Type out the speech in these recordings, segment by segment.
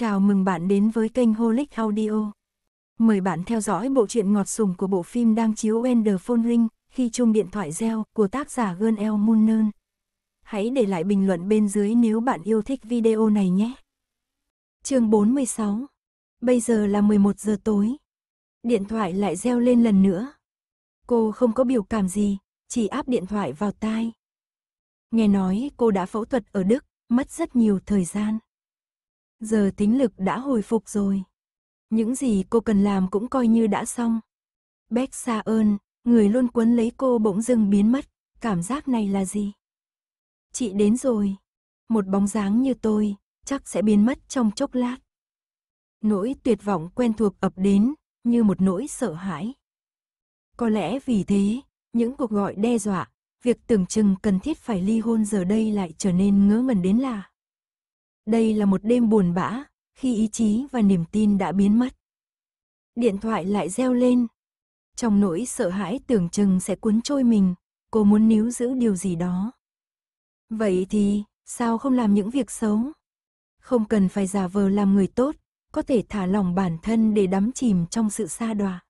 Chào mừng bạn đến với kênh Holic Audio. Mời bạn theo dõi bộ truyện ngọt sùng của bộ phim đang chiếu Ender Ring khi chuông điện thoại reo của tác giả Gơn El Munern. Hãy để lại bình luận bên dưới nếu bạn yêu thích video này nhé. chương 46 Bây giờ là 11 giờ tối. Điện thoại lại reo lên lần nữa. Cô không có biểu cảm gì, chỉ áp điện thoại vào tai. Nghe nói cô đã phẫu thuật ở Đức, mất rất nhiều thời gian. Giờ tính lực đã hồi phục rồi. Những gì cô cần làm cũng coi như đã xong. Bách xa ơn, người luôn quấn lấy cô bỗng dưng biến mất. Cảm giác này là gì? Chị đến rồi. Một bóng dáng như tôi, chắc sẽ biến mất trong chốc lát. Nỗi tuyệt vọng quen thuộc ập đến, như một nỗi sợ hãi. Có lẽ vì thế, những cuộc gọi đe dọa, việc tưởng chừng cần thiết phải ly hôn giờ đây lại trở nên ngớ ngẩn đến là đây là một đêm buồn bã, khi ý chí và niềm tin đã biến mất. Điện thoại lại reo lên. Trong nỗi sợ hãi tưởng chừng sẽ cuốn trôi mình, cô muốn níu giữ điều gì đó. Vậy thì, sao không làm những việc xấu? Không cần phải giả vờ làm người tốt, có thể thả lỏng bản thân để đắm chìm trong sự xa đọa.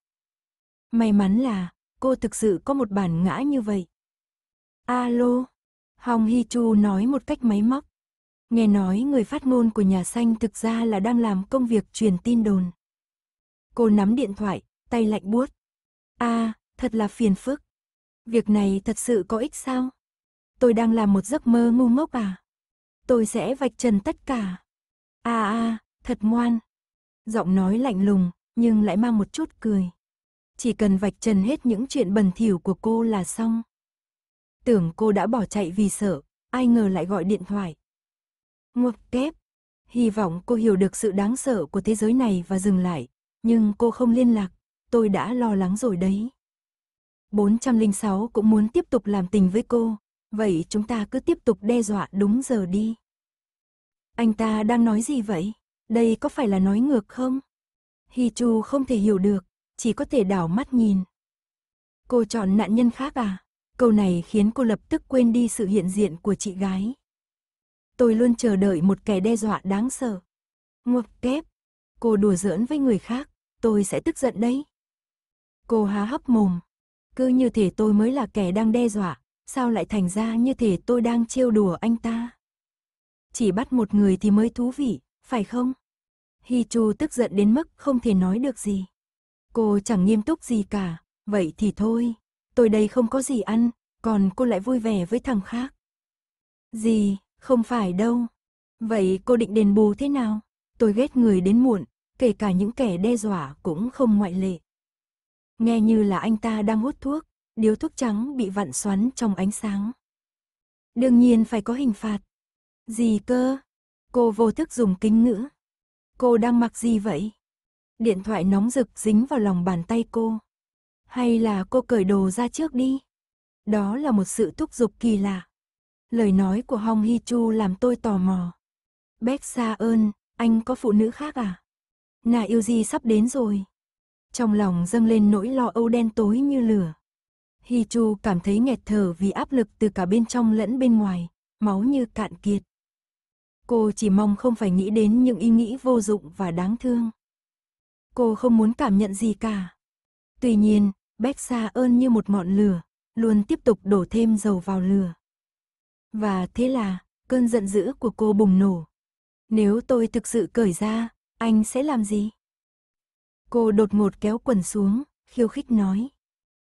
May mắn là, cô thực sự có một bản ngã như vậy. Alo, Hong Hi Chu nói một cách máy móc nghe nói người phát ngôn của nhà xanh thực ra là đang làm công việc truyền tin đồn. Cô nắm điện thoại, tay lạnh buốt. a à, thật là phiền phức. Việc này thật sự có ích sao? Tôi đang làm một giấc mơ ngu ngốc à? Tôi sẽ vạch trần tất cả. a à, a à, thật ngoan. Giọng nói lạnh lùng, nhưng lại mang một chút cười. Chỉ cần vạch trần hết những chuyện bẩn thỉu của cô là xong. Tưởng cô đã bỏ chạy vì sợ, ai ngờ lại gọi điện thoại. Ngọc kép. Hy vọng cô hiểu được sự đáng sợ của thế giới này và dừng lại. Nhưng cô không liên lạc, tôi đã lo lắng rồi đấy. 406 cũng muốn tiếp tục làm tình với cô, vậy chúng ta cứ tiếp tục đe dọa đúng giờ đi. Anh ta đang nói gì vậy? Đây có phải là nói ngược không? Hi Chu không thể hiểu được, chỉ có thể đảo mắt nhìn. Cô chọn nạn nhân khác à? Câu này khiến cô lập tức quên đi sự hiện diện của chị gái. Tôi luôn chờ đợi một kẻ đe dọa đáng sợ. Ngoặc kép. Cô đùa giỡn với người khác, tôi sẽ tức giận đấy. Cô há hấp mồm. Cứ như thể tôi mới là kẻ đang đe dọa, sao lại thành ra như thể tôi đang trêu đùa anh ta. Chỉ bắt một người thì mới thú vị, phải không? Hi Chu tức giận đến mức không thể nói được gì. Cô chẳng nghiêm túc gì cả, vậy thì thôi, tôi đây không có gì ăn, còn cô lại vui vẻ với thằng khác. Gì, không phải đâu. Vậy cô định đền bù thế nào? Tôi ghét người đến muộn, kể cả những kẻ đe dọa cũng không ngoại lệ. Nghe như là anh ta đang hút thuốc, điếu thuốc trắng bị vặn xoắn trong ánh sáng. Đương nhiên phải có hình phạt. Gì cơ? Cô vô thức dùng kính ngữ. Cô đang mặc gì vậy? Điện thoại nóng rực dính vào lòng bàn tay cô. Hay là cô cởi đồ ra trước đi? Đó là một sự thúc giục kỳ lạ lời nói của Hong Hi Chu làm tôi tò mò. Bác xa ơn, anh có phụ nữ khác à? Nà yêu gì sắp đến rồi. Trong lòng dâng lên nỗi lo âu đen tối như lửa. Hi Chu cảm thấy nghẹt thở vì áp lực từ cả bên trong lẫn bên ngoài, máu như cạn kiệt. Cô chỉ mong không phải nghĩ đến những ý nghĩ vô dụng và đáng thương. Cô không muốn cảm nhận gì cả. Tuy nhiên, Bách Sa ơn như một ngọn lửa, luôn tiếp tục đổ thêm dầu vào lửa. Và thế là, cơn giận dữ của cô bùng nổ. Nếu tôi thực sự cởi ra, anh sẽ làm gì? Cô đột ngột kéo quần xuống, khiêu khích nói.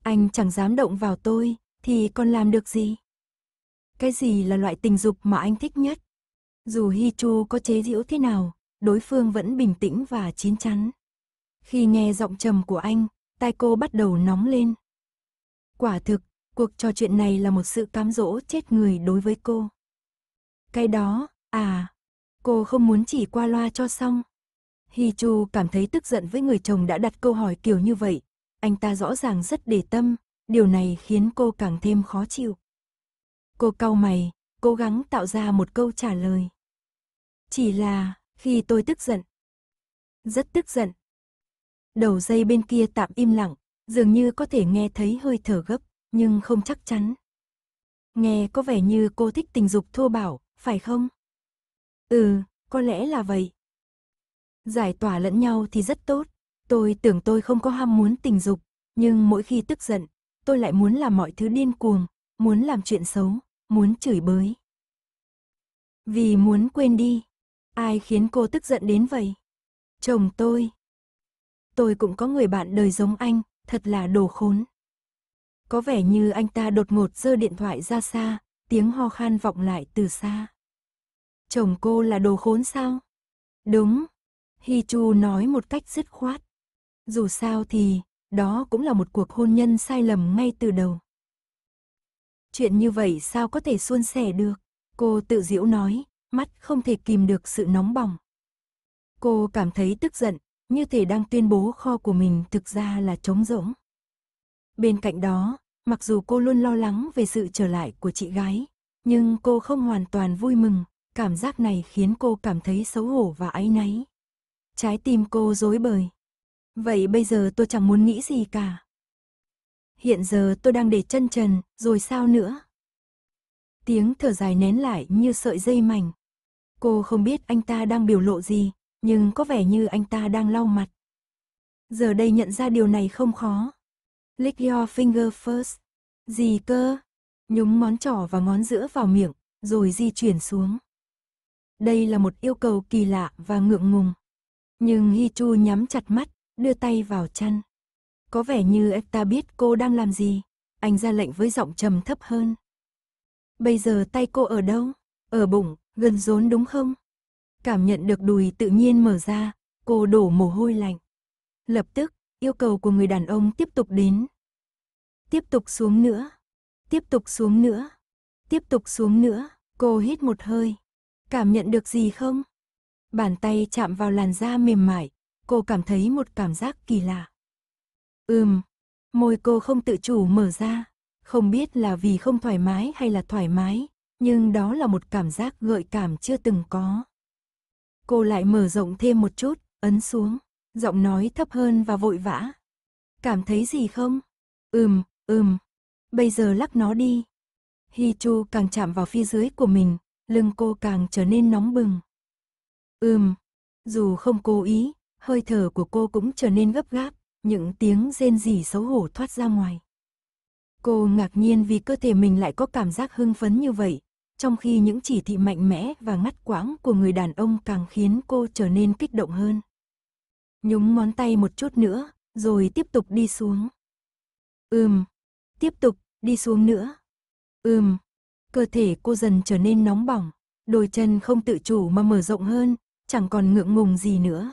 Anh chẳng dám động vào tôi, thì còn làm được gì? Cái gì là loại tình dục mà anh thích nhất? Dù Hi Chu có chế giễu thế nào, đối phương vẫn bình tĩnh và chín chắn. Khi nghe giọng trầm của anh, tai cô bắt đầu nóng lên. Quả thực, Cuộc trò chuyện này là một sự cám dỗ chết người đối với cô. Cái đó, à, cô không muốn chỉ qua loa cho xong. Hi Chu cảm thấy tức giận với người chồng đã đặt câu hỏi kiểu như vậy. Anh ta rõ ràng rất để tâm, điều này khiến cô càng thêm khó chịu. Cô cau mày, cố gắng tạo ra một câu trả lời. Chỉ là, khi tôi tức giận. Rất tức giận. Đầu dây bên kia tạm im lặng, dường như có thể nghe thấy hơi thở gấp nhưng không chắc chắn. Nghe có vẻ như cô thích tình dục thô bảo, phải không? Ừ, có lẽ là vậy. Giải tỏa lẫn nhau thì rất tốt. Tôi tưởng tôi không có ham muốn tình dục, nhưng mỗi khi tức giận, tôi lại muốn làm mọi thứ điên cuồng, muốn làm chuyện xấu, muốn chửi bới. Vì muốn quên đi, ai khiến cô tức giận đến vậy? Chồng tôi. Tôi cũng có người bạn đời giống anh, thật là đồ khốn. Có vẻ như anh ta đột ngột giơ điện thoại ra xa, tiếng ho khan vọng lại từ xa. Chồng cô là đồ khốn sao? Đúng. Hi Chu nói một cách dứt khoát. Dù sao thì, đó cũng là một cuộc hôn nhân sai lầm ngay từ đầu. Chuyện như vậy sao có thể suôn sẻ được? Cô tự diễu nói, mắt không thể kìm được sự nóng bỏng. Cô cảm thấy tức giận, như thể đang tuyên bố kho của mình thực ra là trống rỗng. Bên cạnh đó, mặc dù cô luôn lo lắng về sự trở lại của chị gái, nhưng cô không hoàn toàn vui mừng, cảm giác này khiến cô cảm thấy xấu hổ và áy náy. Trái tim cô dối bời. Vậy bây giờ tôi chẳng muốn nghĩ gì cả. Hiện giờ tôi đang để chân trần, rồi sao nữa? Tiếng thở dài nén lại như sợi dây mảnh. Cô không biết anh ta đang biểu lộ gì, nhưng có vẻ như anh ta đang lau mặt. Giờ đây nhận ra điều này không khó. Lick your finger first. Gì cơ? Nhúng món trỏ và ngón giữa vào miệng, rồi di chuyển xuống. Đây là một yêu cầu kỳ lạ và ngượng ngùng. Nhưng Hichu nhắm chặt mắt, đưa tay vào chân. Có vẻ như ta biết cô đang làm gì. Anh ra lệnh với giọng trầm thấp hơn. Bây giờ tay cô ở đâu? Ở bụng, gần rốn đúng không? Cảm nhận được đùi tự nhiên mở ra, cô đổ mồ hôi lạnh. Lập tức, Yêu cầu của người đàn ông tiếp tục đến. Tiếp tục xuống nữa. Tiếp tục xuống nữa. Tiếp tục xuống nữa. Cô hít một hơi. Cảm nhận được gì không? Bàn tay chạm vào làn da mềm mại. Cô cảm thấy một cảm giác kỳ lạ. Ừm. Môi cô không tự chủ mở ra. Không biết là vì không thoải mái hay là thoải mái. Nhưng đó là một cảm giác gợi cảm chưa từng có. Cô lại mở rộng thêm một chút, ấn xuống giọng nói thấp hơn và vội vã. Cảm thấy gì không? Ừm, ừm. Bây giờ lắc nó đi. Hi Chu càng chạm vào phía dưới của mình, lưng cô càng trở nên nóng bừng. Ừm. Dù không cố ý, hơi thở của cô cũng trở nên gấp gáp, những tiếng rên rỉ xấu hổ thoát ra ngoài. Cô ngạc nhiên vì cơ thể mình lại có cảm giác hưng phấn như vậy, trong khi những chỉ thị mạnh mẽ và ngắt quãng của người đàn ông càng khiến cô trở nên kích động hơn nhúng ngón tay một chút nữa, rồi tiếp tục đi xuống. Ừm, tiếp tục, đi xuống nữa. Ừm, cơ thể cô dần trở nên nóng bỏng, đôi chân không tự chủ mà mở rộng hơn, chẳng còn ngượng ngùng gì nữa.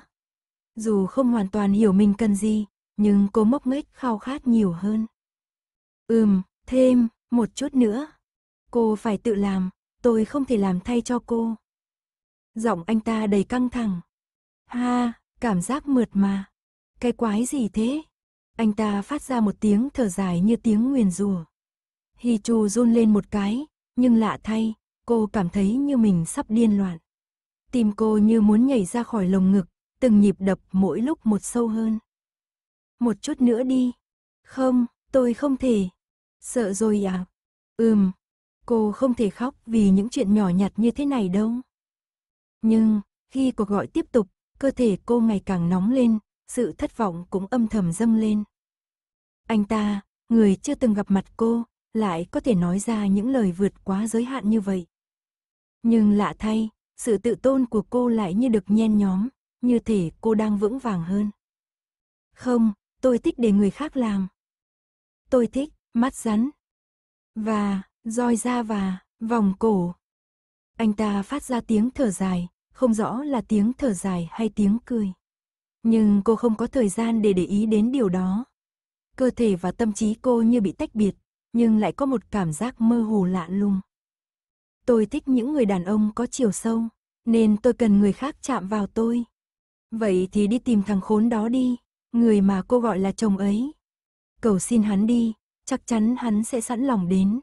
Dù không hoàn toàn hiểu mình cần gì, nhưng cô mốc nghếch khao khát nhiều hơn. Ừm, thêm, một chút nữa. Cô phải tự làm, tôi không thể làm thay cho cô. Giọng anh ta đầy căng thẳng. Ha, cảm giác mượt mà. Cái quái gì thế? Anh ta phát ra một tiếng thở dài như tiếng nguyền rủa. Hi Chu run lên một cái, nhưng lạ thay, cô cảm thấy như mình sắp điên loạn. Tim cô như muốn nhảy ra khỏi lồng ngực, từng nhịp đập mỗi lúc một sâu hơn. Một chút nữa đi. Không, tôi không thể. Sợ rồi à? Ừm, cô không thể khóc vì những chuyện nhỏ nhặt như thế này đâu. Nhưng, khi cuộc gọi tiếp tục, cơ thể cô ngày càng nóng lên, sự thất vọng cũng âm thầm dâng lên. Anh ta, người chưa từng gặp mặt cô, lại có thể nói ra những lời vượt quá giới hạn như vậy. Nhưng lạ thay, sự tự tôn của cô lại như được nhen nhóm, như thể cô đang vững vàng hơn. Không, tôi thích để người khác làm. Tôi thích, mắt rắn. Và, roi da và, vòng cổ. Anh ta phát ra tiếng thở dài, không rõ là tiếng thở dài hay tiếng cười. Nhưng cô không có thời gian để để ý đến điều đó. Cơ thể và tâm trí cô như bị tách biệt, nhưng lại có một cảm giác mơ hồ lạ lùng. Tôi thích những người đàn ông có chiều sâu, nên tôi cần người khác chạm vào tôi. Vậy thì đi tìm thằng khốn đó đi, người mà cô gọi là chồng ấy. Cầu xin hắn đi, chắc chắn hắn sẽ sẵn lòng đến.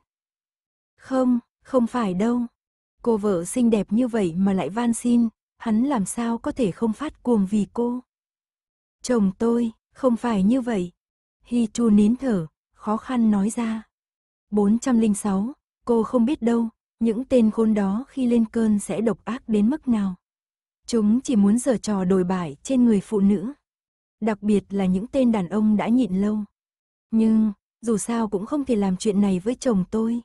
Không, không phải đâu, Cô vợ xinh đẹp như vậy mà lại van xin, hắn làm sao có thể không phát cuồng vì cô. Chồng tôi, không phải như vậy. Hi Chu nín thở, khó khăn nói ra. 406, cô không biết đâu, những tên khốn đó khi lên cơn sẽ độc ác đến mức nào. Chúng chỉ muốn giở trò đồi bại trên người phụ nữ. Đặc biệt là những tên đàn ông đã nhịn lâu. Nhưng, dù sao cũng không thể làm chuyện này với chồng tôi.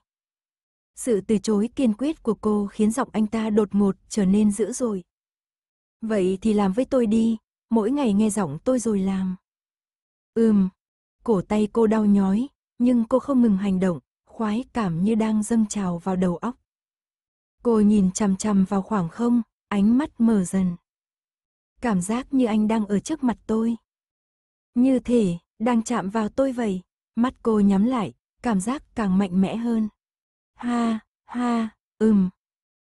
Sự từ chối kiên quyết của cô khiến giọng anh ta đột ngột trở nên dữ dội. Vậy thì làm với tôi đi, mỗi ngày nghe giọng tôi rồi làm. Ừm, cổ tay cô đau nhói, nhưng cô không ngừng hành động, khoái cảm như đang dâng trào vào đầu óc. Cô nhìn chằm chằm vào khoảng không, ánh mắt mở dần. Cảm giác như anh đang ở trước mặt tôi. Như thể, đang chạm vào tôi vậy, mắt cô nhắm lại, cảm giác càng mạnh mẽ hơn ha, ha, ừm.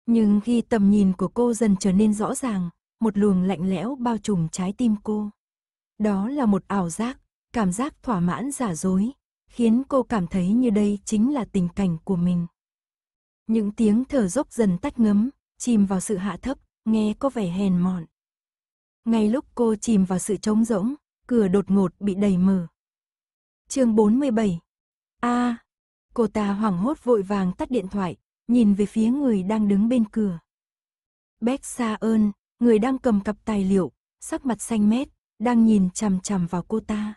Nhưng khi tầm nhìn của cô dần trở nên rõ ràng, một luồng lạnh lẽo bao trùm trái tim cô. Đó là một ảo giác, cảm giác thỏa mãn giả dối, khiến cô cảm thấy như đây chính là tình cảnh của mình. Những tiếng thở dốc dần tắt ngấm, chìm vào sự hạ thấp, nghe có vẻ hèn mọn. Ngay lúc cô chìm vào sự trống rỗng, cửa đột ngột bị đẩy mở. Chương 47. A, à, Cô ta hoảng hốt vội vàng tắt điện thoại, nhìn về phía người đang đứng bên cửa. Bách Sa ơn, người đang cầm cặp tài liệu, sắc mặt xanh mét, đang nhìn chằm chằm vào cô ta.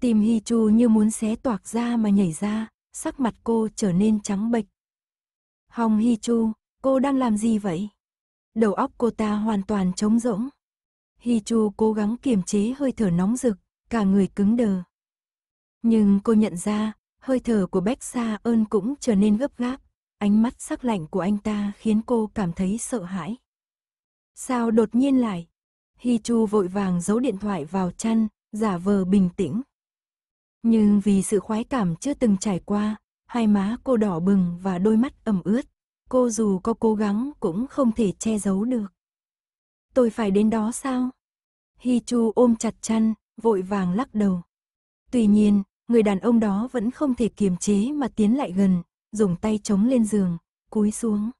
Tim Hi Chu như muốn xé toạc ra mà nhảy ra, sắc mặt cô trở nên trắng bệch. hồng Hi Chu, cô đang làm gì vậy? Đầu óc cô ta hoàn toàn trống rỗng. Hi Chu cố gắng kiềm chế hơi thở nóng rực, cả người cứng đờ. Nhưng cô nhận ra, Hơi thở của Bách Sa ơn cũng trở nên gấp gáp, ánh mắt sắc lạnh của anh ta khiến cô cảm thấy sợ hãi. Sao đột nhiên lại? Hi Chu vội vàng giấu điện thoại vào chăn, giả vờ bình tĩnh. Nhưng vì sự khoái cảm chưa từng trải qua, hai má cô đỏ bừng và đôi mắt ẩm ướt. Cô dù có cố gắng cũng không thể che giấu được. Tôi phải đến đó sao? Hi Chu ôm chặt chăn, vội vàng lắc đầu. Tuy nhiên, người đàn ông đó vẫn không thể kiềm chế mà tiến lại gần, dùng tay chống lên giường, cúi xuống.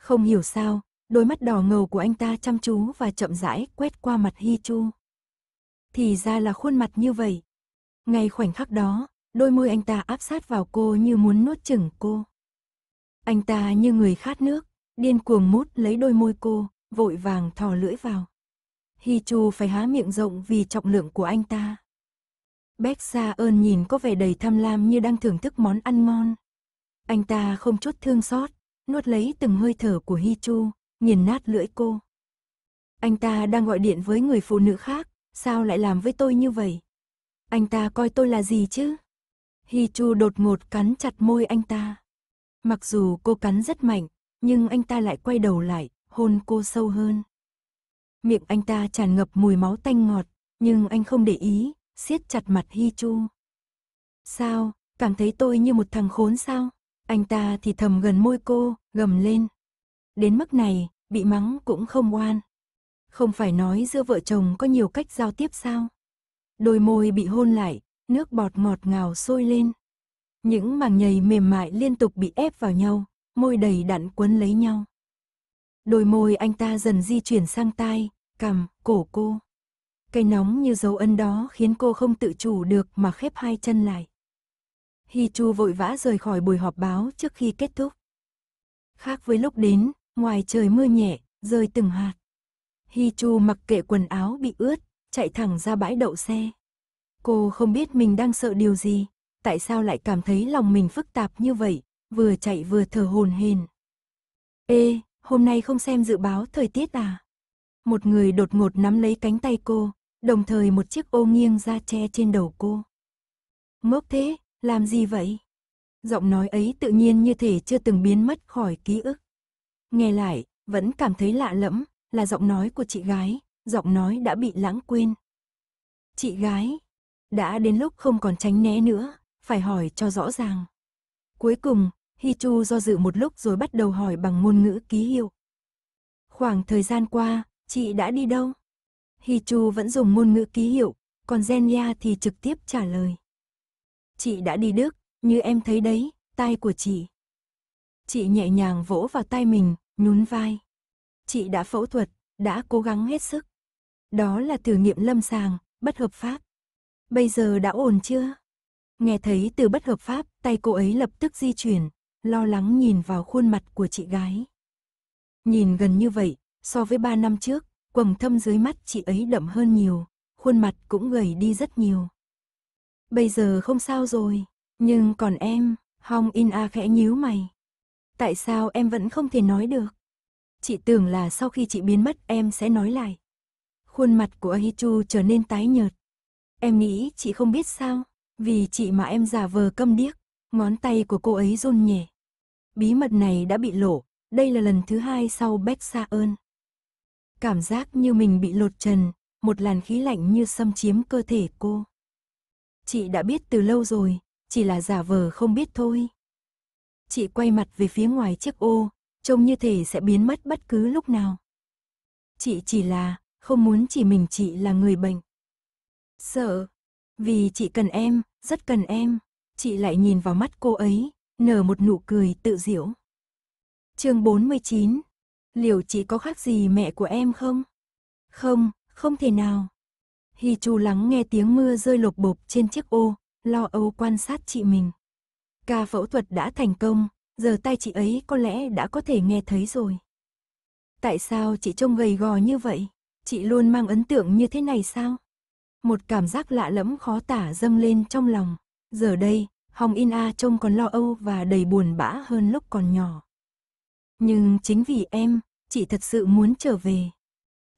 Không hiểu sao, đôi mắt đỏ ngầu của anh ta chăm chú và chậm rãi quét qua mặt Hi Chu. Thì ra là khuôn mặt như vậy. Ngay khoảnh khắc đó, đôi môi anh ta áp sát vào cô như muốn nuốt chửng cô. Anh ta như người khát nước, điên cuồng mút lấy đôi môi cô, vội vàng thò lưỡi vào. Hi Chu phải há miệng rộng vì trọng lượng của anh ta. Bét Sa ơn nhìn có vẻ đầy tham lam như đang thưởng thức món ăn ngon. Anh ta không chút thương xót, nuốt lấy từng hơi thở của Hi Chu, nghiền nát lưỡi cô. Anh ta đang gọi điện với người phụ nữ khác, sao lại làm với tôi như vậy? Anh ta coi tôi là gì chứ? Hi Chu đột ngột cắn chặt môi anh ta. Mặc dù cô cắn rất mạnh, nhưng anh ta lại quay đầu lại, hôn cô sâu hơn. Miệng anh ta tràn ngập mùi máu tanh ngọt, nhưng anh không để ý, siết chặt mặt Hi Chu. Sao, cảm thấy tôi như một thằng khốn sao? Anh ta thì thầm gần môi cô, gầm lên. Đến mức này, bị mắng cũng không oan. Không phải nói giữa vợ chồng có nhiều cách giao tiếp sao? Đôi môi bị hôn lại, nước bọt ngọt ngào sôi lên. Những màng nhầy mềm mại liên tục bị ép vào nhau, môi đầy đặn quấn lấy nhau. Đôi môi anh ta dần di chuyển sang tai, cằm, cổ cô cây nóng như dấu ân đó khiến cô không tự chủ được mà khép hai chân lại. Hi Chu vội vã rời khỏi buổi họp báo trước khi kết thúc. Khác với lúc đến, ngoài trời mưa nhẹ, rơi từng hạt. Hi Chu mặc kệ quần áo bị ướt, chạy thẳng ra bãi đậu xe. Cô không biết mình đang sợ điều gì, tại sao lại cảm thấy lòng mình phức tạp như vậy, vừa chạy vừa thở hồn hền. Ê, hôm nay không xem dự báo thời tiết à? Một người đột ngột nắm lấy cánh tay cô, đồng thời một chiếc ô nghiêng ra che trên đầu cô. Ngốc thế, làm gì vậy? Giọng nói ấy tự nhiên như thể chưa từng biến mất khỏi ký ức. Nghe lại, vẫn cảm thấy lạ lẫm, là giọng nói của chị gái, giọng nói đã bị lãng quên. Chị gái, đã đến lúc không còn tránh né nữa, phải hỏi cho rõ ràng. Cuối cùng, Hi Chu do dự một lúc rồi bắt đầu hỏi bằng ngôn ngữ ký hiệu. Khoảng thời gian qua, chị đã đi đâu? Hi Chu vẫn dùng ngôn ngữ ký hiệu, còn Genya thì trực tiếp trả lời. Chị đã đi Đức, như em thấy đấy, tay của chị. Chị nhẹ nhàng vỗ vào tay mình, nhún vai. Chị đã phẫu thuật, đã cố gắng hết sức. Đó là thử nghiệm lâm sàng, bất hợp pháp. Bây giờ đã ổn chưa? Nghe thấy từ bất hợp pháp, tay cô ấy lập tức di chuyển, lo lắng nhìn vào khuôn mặt của chị gái. Nhìn gần như vậy, so với ba năm trước, quầng thâm dưới mắt chị ấy đậm hơn nhiều, khuôn mặt cũng gầy đi rất nhiều. Bây giờ không sao rồi, nhưng còn em, Hong In A khẽ nhíu mày. Tại sao em vẫn không thể nói được? Chị tưởng là sau khi chị biến mất em sẽ nói lại. Khuôn mặt của Ahichu trở nên tái nhợt. Em nghĩ chị không biết sao, vì chị mà em giả vờ câm điếc, ngón tay của cô ấy run nhẹ. Bí mật này đã bị lộ, đây là lần thứ hai sau Bách Sa ơn. Cảm giác như mình bị lột trần, một làn khí lạnh như xâm chiếm cơ thể cô. Chị đã biết từ lâu rồi, chỉ là giả vờ không biết thôi. Chị quay mặt về phía ngoài chiếc ô, trông như thể sẽ biến mất bất cứ lúc nào. Chị chỉ là, không muốn chỉ mình chị là người bệnh. Sợ, vì chị cần em, rất cần em. Chị lại nhìn vào mắt cô ấy, nở một nụ cười tự diễu. Chương 49, Liệu chị có khác gì mẹ của em không? Không, không thể nào. Hi Chu lắng nghe tiếng mưa rơi lột bột trên chiếc ô, lo âu quan sát chị mình. Ca phẫu thuật đã thành công, giờ tay chị ấy có lẽ đã có thể nghe thấy rồi. Tại sao chị trông gầy gò như vậy? Chị luôn mang ấn tượng như thế này sao? Một cảm giác lạ lẫm khó tả dâng lên trong lòng. Giờ đây, Hồng In A trông còn lo âu và đầy buồn bã hơn lúc còn nhỏ. Nhưng chính vì em, chị thật sự muốn trở về.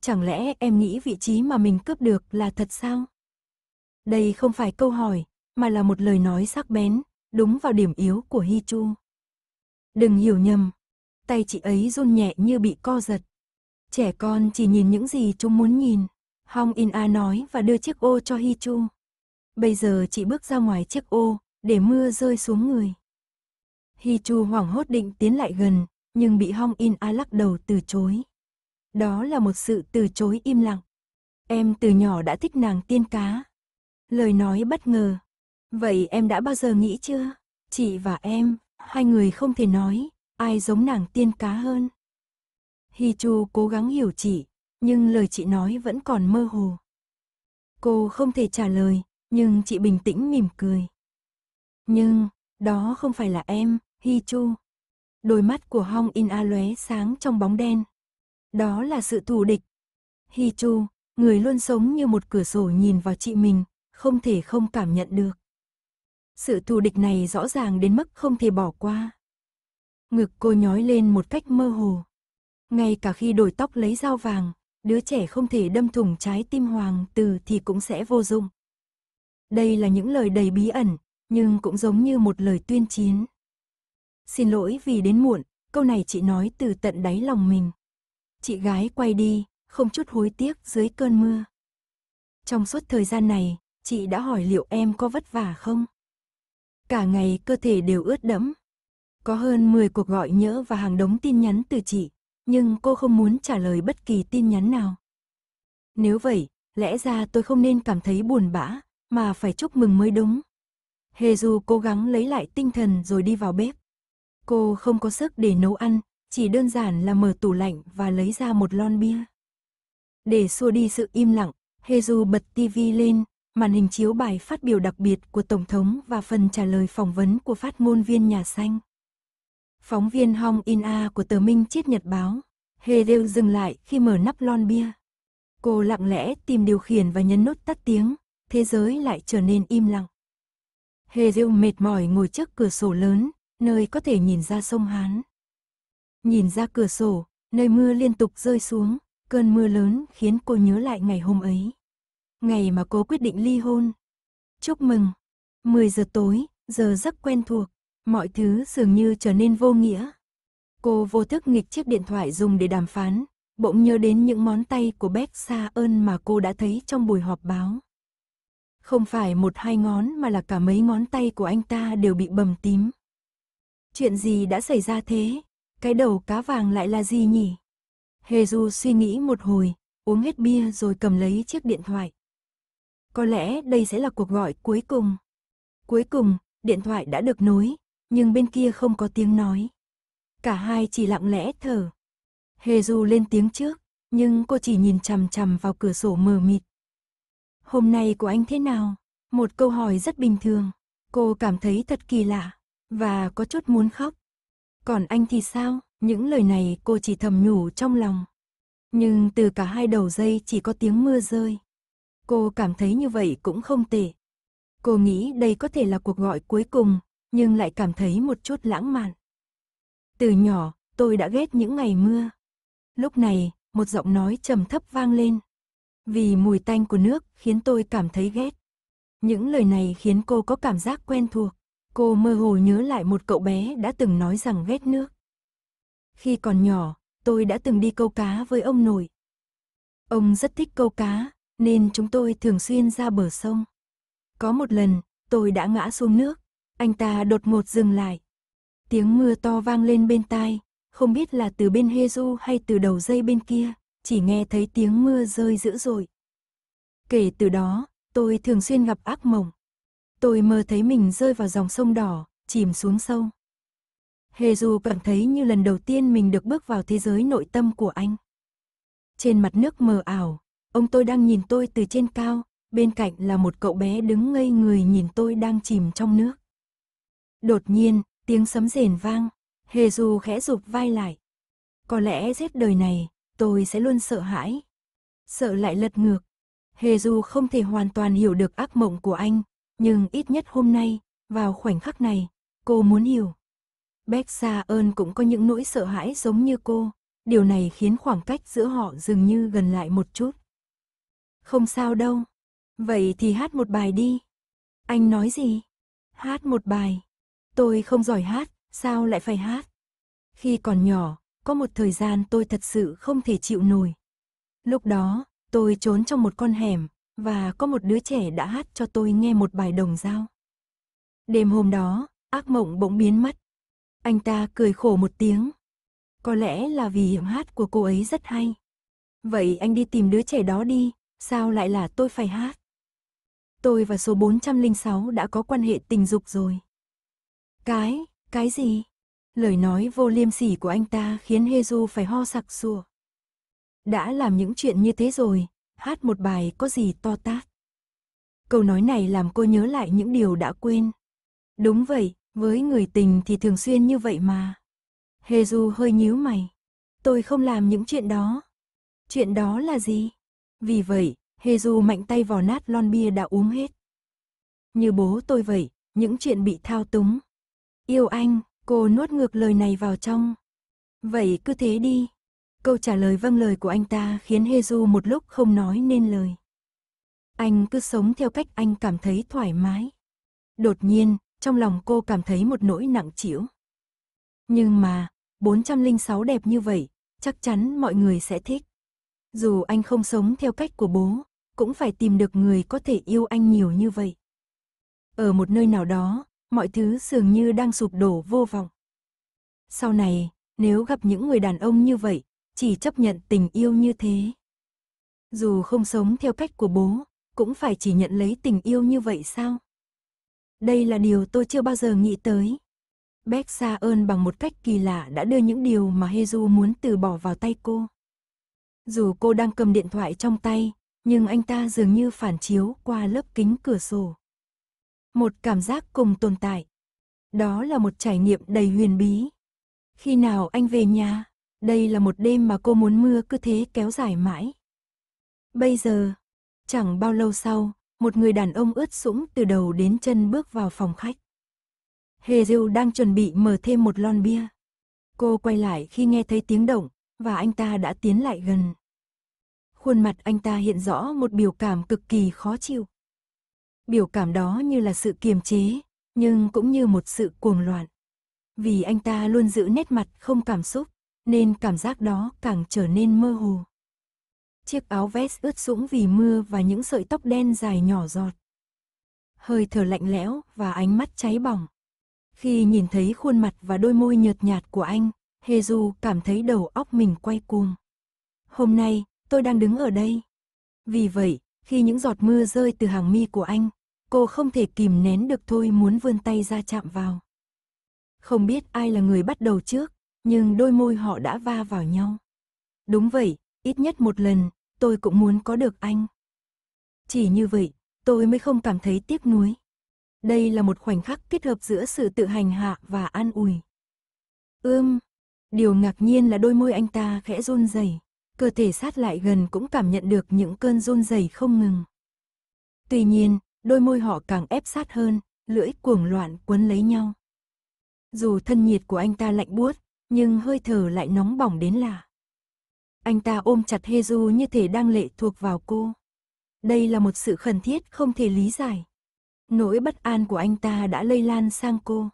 Chẳng lẽ em nghĩ vị trí mà mình cướp được là thật sao? Đây không phải câu hỏi, mà là một lời nói sắc bén, đúng vào điểm yếu của Hi Chu. Đừng hiểu nhầm, tay chị ấy run nhẹ như bị co giật. Trẻ con chỉ nhìn những gì chúng muốn nhìn. Hong In A nói và đưa chiếc ô cho Hi Chu. Bây giờ chị bước ra ngoài chiếc ô, để mưa rơi xuống người. Hi Chu hoảng hốt định tiến lại gần, nhưng bị Hong In A lắc đầu từ chối. Đó là một sự từ chối im lặng. Em từ nhỏ đã thích nàng tiên cá. Lời nói bất ngờ. Vậy em đã bao giờ nghĩ chưa? Chị và em, hai người không thể nói, ai giống nàng tiên cá hơn. Hi Chu cố gắng hiểu chị, nhưng lời chị nói vẫn còn mơ hồ. Cô không thể trả lời, nhưng chị bình tĩnh mỉm cười. Nhưng, đó không phải là em, Hi Chu. Đôi mắt của Hong In A lóe sáng trong bóng đen. Đó là sự thù địch. Hi Chu, người luôn sống như một cửa sổ nhìn vào chị mình, không thể không cảm nhận được. Sự thù địch này rõ ràng đến mức không thể bỏ qua. Ngực cô nhói lên một cách mơ hồ. Ngay cả khi đổi tóc lấy dao vàng, đứa trẻ không thể đâm thủng trái tim hoàng từ thì cũng sẽ vô dụng. Đây là những lời đầy bí ẩn, nhưng cũng giống như một lời tuyên chiến. Xin lỗi vì đến muộn, câu này chị nói từ tận đáy lòng mình. Chị gái quay đi, không chút hối tiếc dưới cơn mưa. Trong suốt thời gian này, chị đã hỏi liệu em có vất vả không? Cả ngày cơ thể đều ướt đẫm. Có hơn 10 cuộc gọi nhỡ và hàng đống tin nhắn từ chị, nhưng cô không muốn trả lời bất kỳ tin nhắn nào. Nếu vậy, lẽ ra tôi không nên cảm thấy buồn bã, mà phải chúc mừng mới đúng. Heju cố gắng lấy lại tinh thần rồi đi vào bếp. Cô không có sức để nấu ăn, chỉ đơn giản là mở tủ lạnh và lấy ra một lon bia. Để xua đi sự im lặng, Heju bật TV lên, màn hình chiếu bài phát biểu đặc biệt của Tổng thống và phần trả lời phỏng vấn của phát ngôn viên Nhà Xanh. Phóng viên Hong In A của tờ Minh Chiết Nhật Báo, Heju dừng lại khi mở nắp lon bia. Cô lặng lẽ tìm điều khiển và nhấn nút tắt tiếng, thế giới lại trở nên im lặng. Heju mệt mỏi ngồi trước cửa sổ lớn, nơi có thể nhìn ra sông Hán. Nhìn ra cửa sổ, nơi mưa liên tục rơi xuống, cơn mưa lớn khiến cô nhớ lại ngày hôm ấy. Ngày mà cô quyết định ly hôn. Chúc mừng! 10 giờ tối, giờ rất quen thuộc, mọi thứ dường như trở nên vô nghĩa. Cô vô thức nghịch chiếc điện thoại dùng để đàm phán, bỗng nhớ đến những món tay của Beck xa ơn mà cô đã thấy trong buổi họp báo. Không phải một hai ngón mà là cả mấy ngón tay của anh ta đều bị bầm tím. Chuyện gì đã xảy ra thế? Cái đầu cá vàng lại là gì nhỉ? du suy nghĩ một hồi, uống hết bia rồi cầm lấy chiếc điện thoại. Có lẽ đây sẽ là cuộc gọi cuối cùng. Cuối cùng, điện thoại đã được nối, nhưng bên kia không có tiếng nói. Cả hai chỉ lặng lẽ thở. du lên tiếng trước, nhưng cô chỉ nhìn chằm chằm vào cửa sổ mờ mịt. Hôm nay của anh thế nào? Một câu hỏi rất bình thường. Cô cảm thấy thật kỳ lạ và có chút muốn khóc. Còn anh thì sao? Những lời này cô chỉ thầm nhủ trong lòng. Nhưng từ cả hai đầu dây chỉ có tiếng mưa rơi. Cô cảm thấy như vậy cũng không tệ. Cô nghĩ đây có thể là cuộc gọi cuối cùng, nhưng lại cảm thấy một chút lãng mạn. Từ nhỏ, tôi đã ghét những ngày mưa. Lúc này, một giọng nói trầm thấp vang lên. Vì mùi tanh của nước khiến tôi cảm thấy ghét. Những lời này khiến cô có cảm giác quen thuộc. Cô mơ hồ nhớ lại một cậu bé đã từng nói rằng ghét nước. Khi còn nhỏ, tôi đã từng đi câu cá với ông nội. Ông rất thích câu cá, nên chúng tôi thường xuyên ra bờ sông. Có một lần, tôi đã ngã xuống nước, anh ta đột ngột dừng lại. Tiếng mưa to vang lên bên tai, không biết là từ bên Hezu hay từ đầu dây bên kia, chỉ nghe thấy tiếng mưa rơi dữ dội. Kể từ đó, tôi thường xuyên gặp ác mộng. Tôi mơ thấy mình rơi vào dòng sông đỏ, chìm xuống sâu. hề dù cảm thấy như lần đầu tiên mình được bước vào thế giới nội tâm của anh. Trên mặt nước mờ ảo, ông tôi đang nhìn tôi từ trên cao, bên cạnh là một cậu bé đứng ngây người nhìn tôi đang chìm trong nước. Đột nhiên, tiếng sấm rền vang, hề dù khẽ rụt vai lại. Có lẽ giết đời này, tôi sẽ luôn sợ hãi. Sợ lại lật ngược. hề dù không thể hoàn toàn hiểu được ác mộng của anh, nhưng ít nhất hôm nay, vào khoảnh khắc này, cô muốn hiểu. Bách Sa ơn cũng có những nỗi sợ hãi giống như cô, điều này khiến khoảng cách giữa họ dường như gần lại một chút. Không sao đâu. Vậy thì hát một bài đi. Anh nói gì? Hát một bài. Tôi không giỏi hát, sao lại phải hát? Khi còn nhỏ, có một thời gian tôi thật sự không thể chịu nổi. Lúc đó, tôi trốn trong một con hẻm, và có một đứa trẻ đã hát cho tôi nghe một bài đồng dao. Đêm hôm đó, ác mộng bỗng biến mất. Anh ta cười khổ một tiếng. Có lẽ là vì hiểm hát của cô ấy rất hay. Vậy anh đi tìm đứa trẻ đó đi, sao lại là tôi phải hát? Tôi và số 406 đã có quan hệ tình dục rồi. Cái, cái gì? Lời nói vô liêm sỉ của anh ta khiến Hezu phải ho sặc sụa. Đã làm những chuyện như thế rồi, hát một bài có gì to tát. Câu nói này làm cô nhớ lại những điều đã quên. Đúng vậy, với người tình thì thường xuyên như vậy mà. Heju hơi nhíu mày. Tôi không làm những chuyện đó. Chuyện đó là gì? Vì vậy, Heju mạnh tay vò nát lon bia đã uống hết. Như bố tôi vậy, những chuyện bị thao túng. Yêu anh, cô nuốt ngược lời này vào trong. Vậy cứ thế đi, Câu trả lời vâng lời của anh ta khiến Heju một lúc không nói nên lời. Anh cứ sống theo cách anh cảm thấy thoải mái. Đột nhiên, trong lòng cô cảm thấy một nỗi nặng trĩu. Nhưng mà, 406 đẹp như vậy, chắc chắn mọi người sẽ thích. Dù anh không sống theo cách của bố, cũng phải tìm được người có thể yêu anh nhiều như vậy. Ở một nơi nào đó, mọi thứ dường như đang sụp đổ vô vọng. Sau này, nếu gặp những người đàn ông như vậy, chỉ chấp nhận tình yêu như thế. Dù không sống theo cách của bố, cũng phải chỉ nhận lấy tình yêu như vậy sao? Đây là điều tôi chưa bao giờ nghĩ tới. Beck xa ơn bằng một cách kỳ lạ đã đưa những điều mà Heju muốn từ bỏ vào tay cô. Dù cô đang cầm điện thoại trong tay, nhưng anh ta dường như phản chiếu qua lớp kính cửa sổ. Một cảm giác cùng tồn tại. Đó là một trải nghiệm đầy huyền bí. Khi nào anh về nhà? Đây là một đêm mà cô muốn mưa cứ thế kéo dài mãi. Bây giờ, chẳng bao lâu sau, một người đàn ông ướt sũng từ đầu đến chân bước vào phòng khách. Hề Diêu đang chuẩn bị mở thêm một lon bia. Cô quay lại khi nghe thấy tiếng động, và anh ta đã tiến lại gần. Khuôn mặt anh ta hiện rõ một biểu cảm cực kỳ khó chịu. Biểu cảm đó như là sự kiềm chế, nhưng cũng như một sự cuồng loạn. Vì anh ta luôn giữ nét mặt không cảm xúc nên cảm giác đó càng trở nên mơ hồ. Chiếc áo vest ướt sũng vì mưa và những sợi tóc đen dài nhỏ giọt. Hơi thở lạnh lẽo và ánh mắt cháy bỏng. Khi nhìn thấy khuôn mặt và đôi môi nhợt nhạt của anh, Heju cảm thấy đầu óc mình quay cuồng. Hôm nay, tôi đang đứng ở đây. Vì vậy, khi những giọt mưa rơi từ hàng mi của anh, cô không thể kìm nén được thôi muốn vươn tay ra chạm vào. Không biết ai là người bắt đầu trước, nhưng đôi môi họ đã va vào nhau. Đúng vậy, ít nhất một lần, tôi cũng muốn có được anh. Chỉ như vậy, tôi mới không cảm thấy tiếc nuối. Đây là một khoảnh khắc kết hợp giữa sự tự hành hạ và an ủi. Ưm, điều ngạc nhiên là đôi môi anh ta khẽ run rẩy, cơ thể sát lại gần cũng cảm nhận được những cơn run rẩy không ngừng. Tuy nhiên, đôi môi họ càng ép sát hơn, lưỡi cuồng loạn quấn lấy nhau. Dù thân nhiệt của anh ta lạnh buốt, nhưng hơi thở lại nóng bỏng đến lạ. Anh ta ôm chặt Heju như thể đang lệ thuộc vào cô. Đây là một sự khẩn thiết không thể lý giải. Nỗi bất an của anh ta đã lây lan sang cô.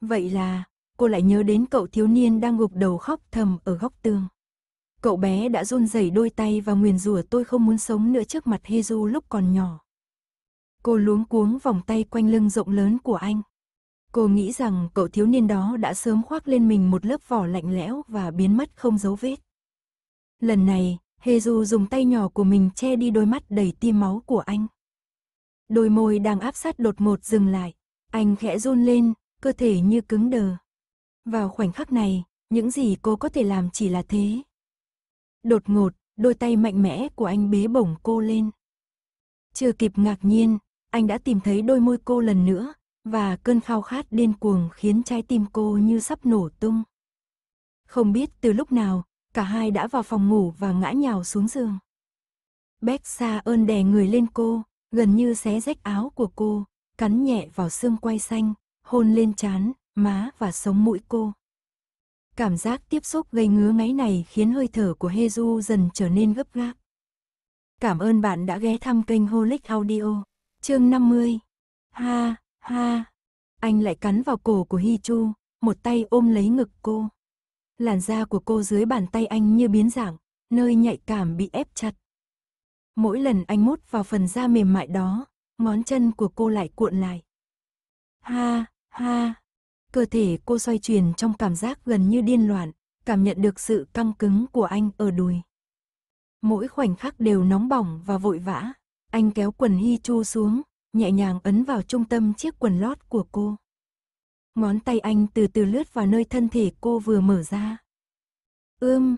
Vậy là, cô lại nhớ đến cậu thiếu niên đang gục đầu khóc thầm ở góc tường. Cậu bé đã run rẩy đôi tay và nguyền rủa tôi không muốn sống nữa trước mặt Heju lúc còn nhỏ. Cô luống cuống vòng tay quanh lưng rộng lớn của anh. Cô nghĩ rằng cậu thiếu niên đó đã sớm khoác lên mình một lớp vỏ lạnh lẽo và biến mất không dấu vết. Lần này, hezu dùng tay nhỏ của mình che đi đôi mắt đầy tiêm máu của anh. Đôi môi đang áp sát đột một dừng lại, anh khẽ run lên, cơ thể như cứng đờ. Vào khoảnh khắc này, những gì cô có thể làm chỉ là thế. Đột ngột, đôi tay mạnh mẽ của anh bế bổng cô lên. Chưa kịp ngạc nhiên, anh đã tìm thấy đôi môi cô lần nữa, và cơn khao khát điên cuồng khiến trái tim cô như sắp nổ tung. Không biết từ lúc nào, cả hai đã vào phòng ngủ và ngã nhào xuống giường. Bách xa ơn đè người lên cô, gần như xé rách áo của cô, cắn nhẹ vào xương quay xanh, hôn lên trán, má và sống mũi cô. Cảm giác tiếp xúc gây ngứa ngáy này khiến hơi thở của Heju dần trở nên gấp gáp. Cảm ơn bạn đã ghé thăm kênh Holic Audio. Chương 50. Ha Ha! Anh lại cắn vào cổ của Hi Chu, một tay ôm lấy ngực cô. Làn da của cô dưới bàn tay anh như biến dạng, nơi nhạy cảm bị ép chặt. Mỗi lần anh mút vào phần da mềm mại đó, ngón chân của cô lại cuộn lại. Ha, ha. Cơ thể cô xoay chuyển trong cảm giác gần như điên loạn, cảm nhận được sự căng cứng của anh ở đùi. Mỗi khoảnh khắc đều nóng bỏng và vội vã, anh kéo quần Hi Chu xuống, nhẹ nhàng ấn vào trung tâm chiếc quần lót của cô. Ngón tay anh từ từ lướt vào nơi thân thể cô vừa mở ra. Ưm,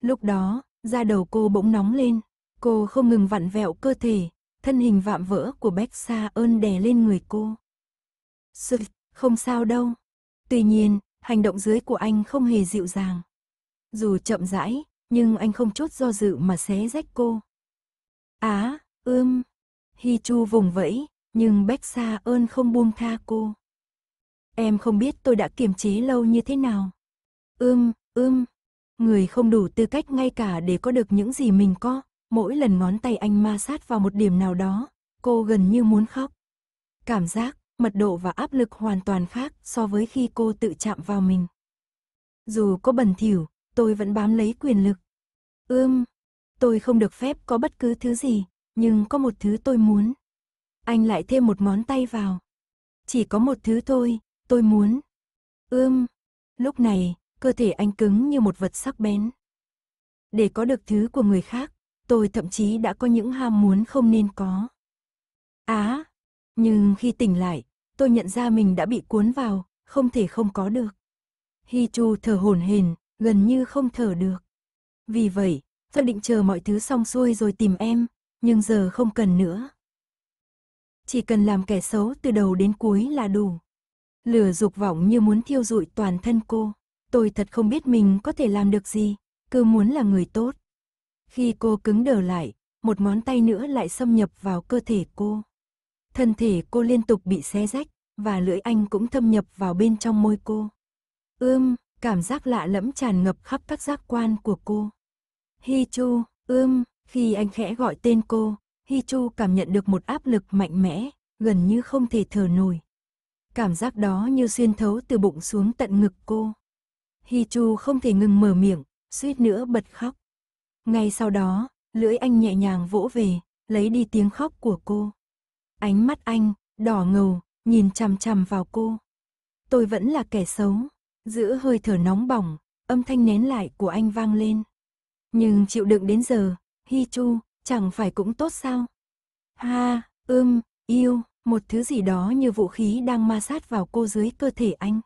lúc đó, da đầu cô bỗng nóng lên, cô không ngừng vặn vẹo cơ thể, thân hình vạm vỡ của Bách Sa ơn đè lên người cô. Sự, không sao đâu. Tuy nhiên, hành động dưới của anh không hề dịu dàng. Dù chậm rãi, nhưng anh không chút do dự mà xé rách cô. Á, à, ưm, Hi Chu vùng vẫy, nhưng Bách Sa ơn không buông tha cô. Em không biết tôi đã kiềm chế lâu như thế nào. Ưm, ưm, người không đủ tư cách ngay cả để có được những gì mình có, mỗi lần ngón tay anh ma sát vào một điểm nào đó, cô gần như muốn khóc. Cảm giác, mật độ và áp lực hoàn toàn khác so với khi cô tự chạm vào mình. Dù có bẩn thỉu, tôi vẫn bám lấy quyền lực. Ưm, tôi không được phép có bất cứ thứ gì, nhưng có một thứ tôi muốn. Anh lại thêm một món tay vào. Chỉ có một thứ thôi, tôi muốn. Ưm. Lúc này, cơ thể anh cứng như một vật sắc bén. Để có được thứ của người khác, tôi thậm chí đã có những ham muốn không nên có. Á, nhưng khi tỉnh lại, tôi nhận ra mình đã bị cuốn vào, không thể không có được. Hi Chu thở hổn hển, gần như không thở được. Vì vậy, tôi định chờ mọi thứ xong xuôi rồi tìm em, nhưng giờ không cần nữa chỉ cần làm kẻ xấu từ đầu đến cuối là đủ. Lửa dục vọng như muốn thiêu rụi toàn thân cô, tôi thật không biết mình có thể làm được gì, cứ muốn là người tốt. Khi cô cứng đờ lại, một món tay nữa lại xâm nhập vào cơ thể cô. Thân thể cô liên tục bị xé rách, và lưỡi anh cũng thâm nhập vào bên trong môi cô. Ưm, cảm giác lạ lẫm tràn ngập khắp các giác quan của cô. Hi Chu, ưm, khi anh khẽ gọi tên cô, Hi Chu cảm nhận được một áp lực mạnh mẽ, gần như không thể thở nổi. Cảm giác đó như xuyên thấu từ bụng xuống tận ngực cô. Hi Chu không thể ngừng mở miệng, suýt nữa bật khóc. Ngay sau đó, lưỡi anh nhẹ nhàng vỗ về, lấy đi tiếng khóc của cô. Ánh mắt anh, đỏ ngầu, nhìn chằm chằm vào cô. Tôi vẫn là kẻ xấu, giữ hơi thở nóng bỏng, âm thanh nén lại của anh vang lên. Nhưng chịu đựng đến giờ, Hi Chu, chẳng phải cũng tốt sao? Ha, ưm, yêu, một thứ gì đó như vũ khí đang ma sát vào cô dưới cơ thể anh.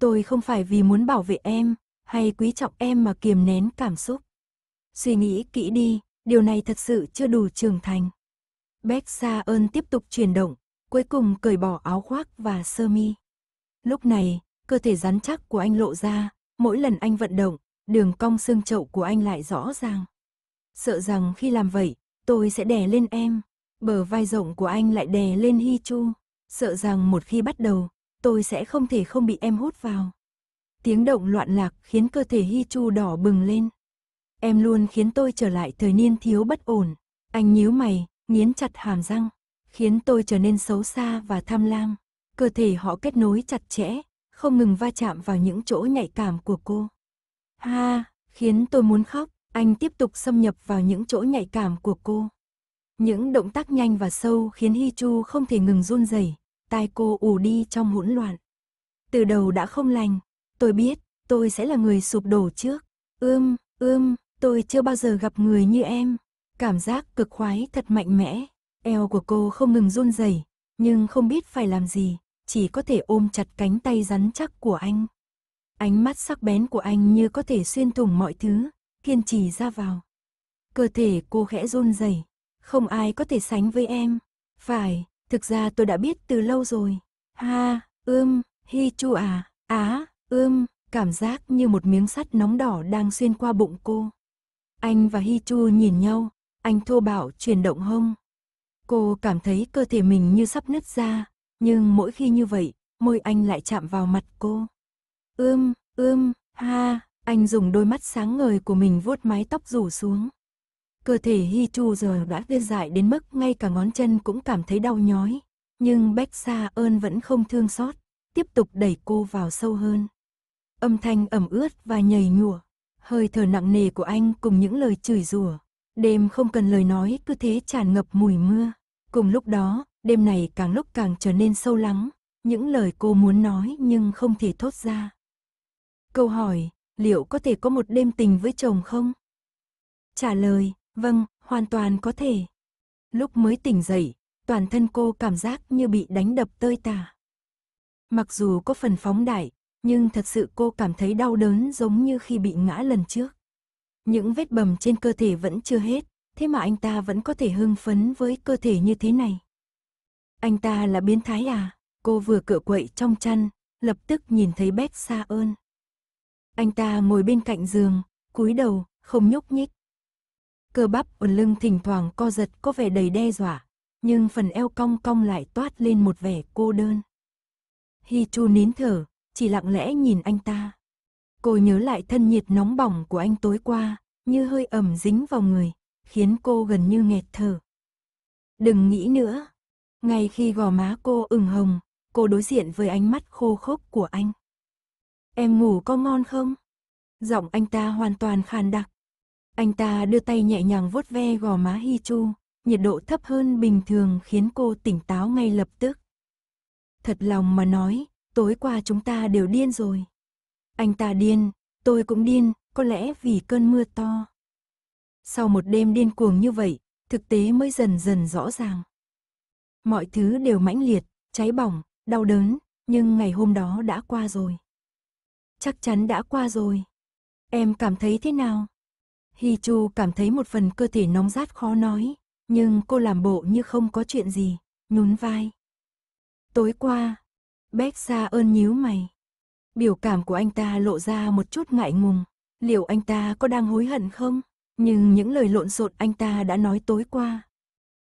Tôi không phải vì muốn bảo vệ em, hay quý trọng em mà kiềm nén cảm xúc. Suy nghĩ kỹ đi, điều này thật sự chưa đủ trưởng thành. Beck Sa ơn tiếp tục chuyển động, cuối cùng cởi bỏ áo khoác và sơ mi. Lúc này, cơ thể rắn chắc của anh lộ ra, mỗi lần anh vận động, đường cong xương chậu của anh lại rõ ràng sợ rằng khi làm vậy, tôi sẽ đè lên em. Bờ vai rộng của anh lại đè lên Hi Chu, sợ rằng một khi bắt đầu, tôi sẽ không thể không bị em hút vào. Tiếng động loạn lạc khiến cơ thể Hi Chu đỏ bừng lên. Em luôn khiến tôi trở lại thời niên thiếu bất ổn. Anh nhíu mày, nghiến chặt hàm răng, khiến tôi trở nên xấu xa và tham lam. Cơ thể họ kết nối chặt chẽ, không ngừng va chạm vào những chỗ nhạy cảm của cô. Ha, khiến tôi muốn khóc. Anh tiếp tục xâm nhập vào những chỗ nhạy cảm của cô. Những động tác nhanh và sâu khiến Hi Chu không thể ngừng run rẩy, tai cô ù đi trong hỗn loạn. Từ đầu đã không lành, tôi biết, tôi sẽ là người sụp đổ trước. Ưm, ưm, tôi chưa bao giờ gặp người như em. Cảm giác cực khoái thật mạnh mẽ, eo của cô không ngừng run rẩy, nhưng không biết phải làm gì, chỉ có thể ôm chặt cánh tay rắn chắc của anh. Ánh mắt sắc bén của anh như có thể xuyên thủng mọi thứ, kiên trì ra vào. Cơ thể cô khẽ run rẩy, không ai có thể sánh với em. Phải, thực ra tôi đã biết từ lâu rồi. Ha, ươm, hi chu à, á, ươm, cảm giác như một miếng sắt nóng đỏ đang xuyên qua bụng cô. Anh và Hi Chu nhìn nhau, anh thô bạo chuyển động hông. Cô cảm thấy cơ thể mình như sắp nứt ra, nhưng mỗi khi như vậy, môi anh lại chạm vào mặt cô. Ươm, ươm, ha, anh dùng đôi mắt sáng ngời của mình vuốt mái tóc rủ xuống. Cơ thể Hi Chu giờ đã tê dại đến mức ngay cả ngón chân cũng cảm thấy đau nhói. Nhưng Bách Sa ơn vẫn không thương xót, tiếp tục đẩy cô vào sâu hơn. Âm thanh ẩm ướt và nhầy nhụa, hơi thở nặng nề của anh cùng những lời chửi rủa. Đêm không cần lời nói cứ thế tràn ngập mùi mưa. Cùng lúc đó, đêm này càng lúc càng trở nên sâu lắng, những lời cô muốn nói nhưng không thể thốt ra. Câu hỏi, liệu có thể có một đêm tình với chồng không? Trả lời, vâng, hoàn toàn có thể. Lúc mới tỉnh dậy, toàn thân cô cảm giác như bị đánh đập tơi tả. Mặc dù có phần phóng đại, nhưng thật sự cô cảm thấy đau đớn giống như khi bị ngã lần trước. Những vết bầm trên cơ thể vẫn chưa hết, thế mà anh ta vẫn có thể hưng phấn với cơ thể như thế này. Anh ta là biến thái à? Cô vừa cựa quậy trong chăn, lập tức nhìn thấy Bét xa ơn. Anh ta ngồi bên cạnh giường, cúi đầu, không nhúc nhích. Cơ bắp ở lưng thỉnh thoảng co giật có vẻ đầy đe dọa, nhưng phần eo cong cong lại toát lên một vẻ cô đơn. Hi Chu nín thở, chỉ lặng lẽ nhìn anh ta. Cô nhớ lại thân nhiệt nóng bỏng của anh tối qua, như hơi ẩm dính vào người, khiến cô gần như nghẹt thở. Đừng nghĩ nữa. Ngay khi gò má cô ửng hồng, cô đối diện với ánh mắt khô khốc của anh. Em ngủ có ngon không? Giọng anh ta hoàn toàn khàn đặc. Anh ta đưa tay nhẹ nhàng vuốt ve gò má Hi Chu, nhiệt độ thấp hơn bình thường khiến cô tỉnh táo ngay lập tức. Thật lòng mà nói, tối qua chúng ta đều điên rồi. Anh ta điên, tôi cũng điên, có lẽ vì cơn mưa to. Sau một đêm điên cuồng như vậy, thực tế mới dần dần rõ ràng. Mọi thứ đều mãnh liệt, cháy bỏng, đau đớn, nhưng ngày hôm đó đã qua rồi chắc chắn đã qua rồi. Em cảm thấy thế nào? Hi Chu cảm thấy một phần cơ thể nóng rát khó nói, nhưng cô làm bộ như không có chuyện gì, nhún vai. Tối qua, Bách Sa ơn nhíu mày. Biểu cảm của anh ta lộ ra một chút ngại ngùng, liệu anh ta có đang hối hận không? Nhưng những lời lộn xộn anh ta đã nói tối qua.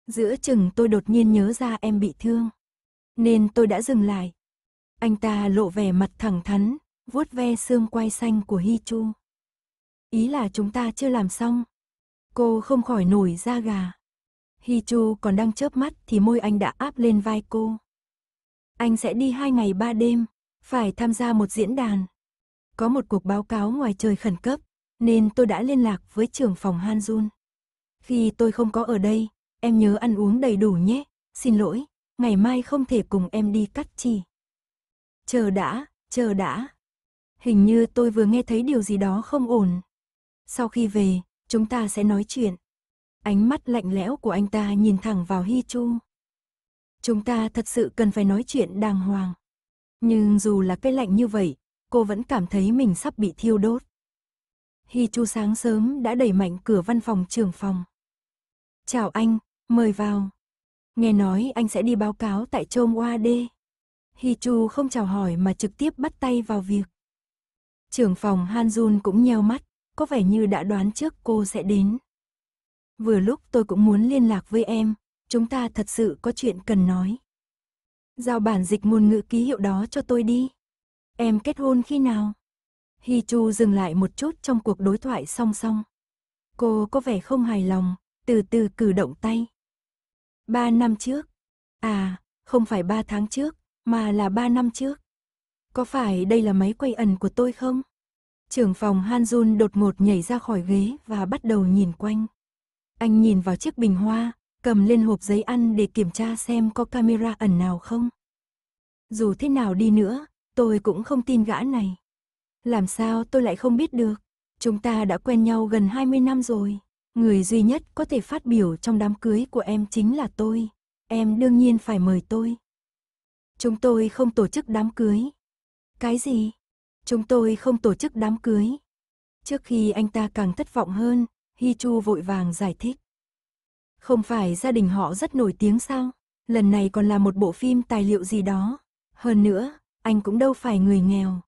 Giữa chừng tôi đột nhiên nhớ ra em bị thương. Nên tôi đã dừng lại. Anh ta lộ vẻ mặt thẳng thắn, vuốt ve xương quai xanh của Hi Chu. Ý là chúng ta chưa làm xong. Cô không khỏi nổi da gà. Hi Chu còn đang chớp mắt thì môi anh đã áp lên vai cô. Anh sẽ đi hai ngày ba đêm, phải tham gia một diễn đàn. Có một cuộc báo cáo ngoài trời khẩn cấp, nên tôi đã liên lạc với trưởng phòng Han Jun Khi tôi không có ở đây, em nhớ ăn uống đầy đủ nhé. Xin lỗi, ngày mai không thể cùng em đi cắt chỉ. Chờ đã, chờ đã. Hình như tôi vừa nghe thấy điều gì đó không ổn. Sau khi về, chúng ta sẽ nói chuyện. Ánh mắt lạnh lẽo của anh ta nhìn thẳng vào Hi Chu. Chúng ta thật sự cần phải nói chuyện đàng hoàng. Nhưng dù là cái lạnh như vậy, cô vẫn cảm thấy mình sắp bị thiêu đốt. Hi Chu sáng sớm đã đẩy mạnh cửa văn phòng trưởng phòng. Chào anh, mời vào. Nghe nói anh sẽ đi báo cáo tại Trôm Oa Đê. Hi Chu không chào hỏi mà trực tiếp bắt tay vào việc. Trưởng phòng Han Jun cũng nheo mắt, có vẻ như đã đoán trước cô sẽ đến. Vừa lúc tôi cũng muốn liên lạc với em, chúng ta thật sự có chuyện cần nói. Giao bản dịch ngôn ngữ ký hiệu đó cho tôi đi. Em kết hôn khi nào? Hi Chu dừng lại một chút trong cuộc đối thoại song song. Cô có vẻ không hài lòng, từ từ cử động tay. Ba năm trước. À, không phải ba tháng trước, mà là ba năm trước. Có phải đây là máy quay ẩn của tôi không? Trưởng phòng Han Jun đột ngột nhảy ra khỏi ghế và bắt đầu nhìn quanh. Anh nhìn vào chiếc bình hoa, cầm lên hộp giấy ăn để kiểm tra xem có camera ẩn nào không. Dù thế nào đi nữa, tôi cũng không tin gã này. Làm sao tôi lại không biết được? Chúng ta đã quen nhau gần 20 năm rồi. Người duy nhất có thể phát biểu trong đám cưới của em chính là tôi. Em đương nhiên phải mời tôi. Chúng tôi không tổ chức đám cưới, cái gì? Chúng tôi không tổ chức đám cưới. Trước khi anh ta càng thất vọng hơn, Hi Chu vội vàng giải thích. Không phải gia đình họ rất nổi tiếng sao? Lần này còn là một bộ phim tài liệu gì đó. Hơn nữa, anh cũng đâu phải người nghèo.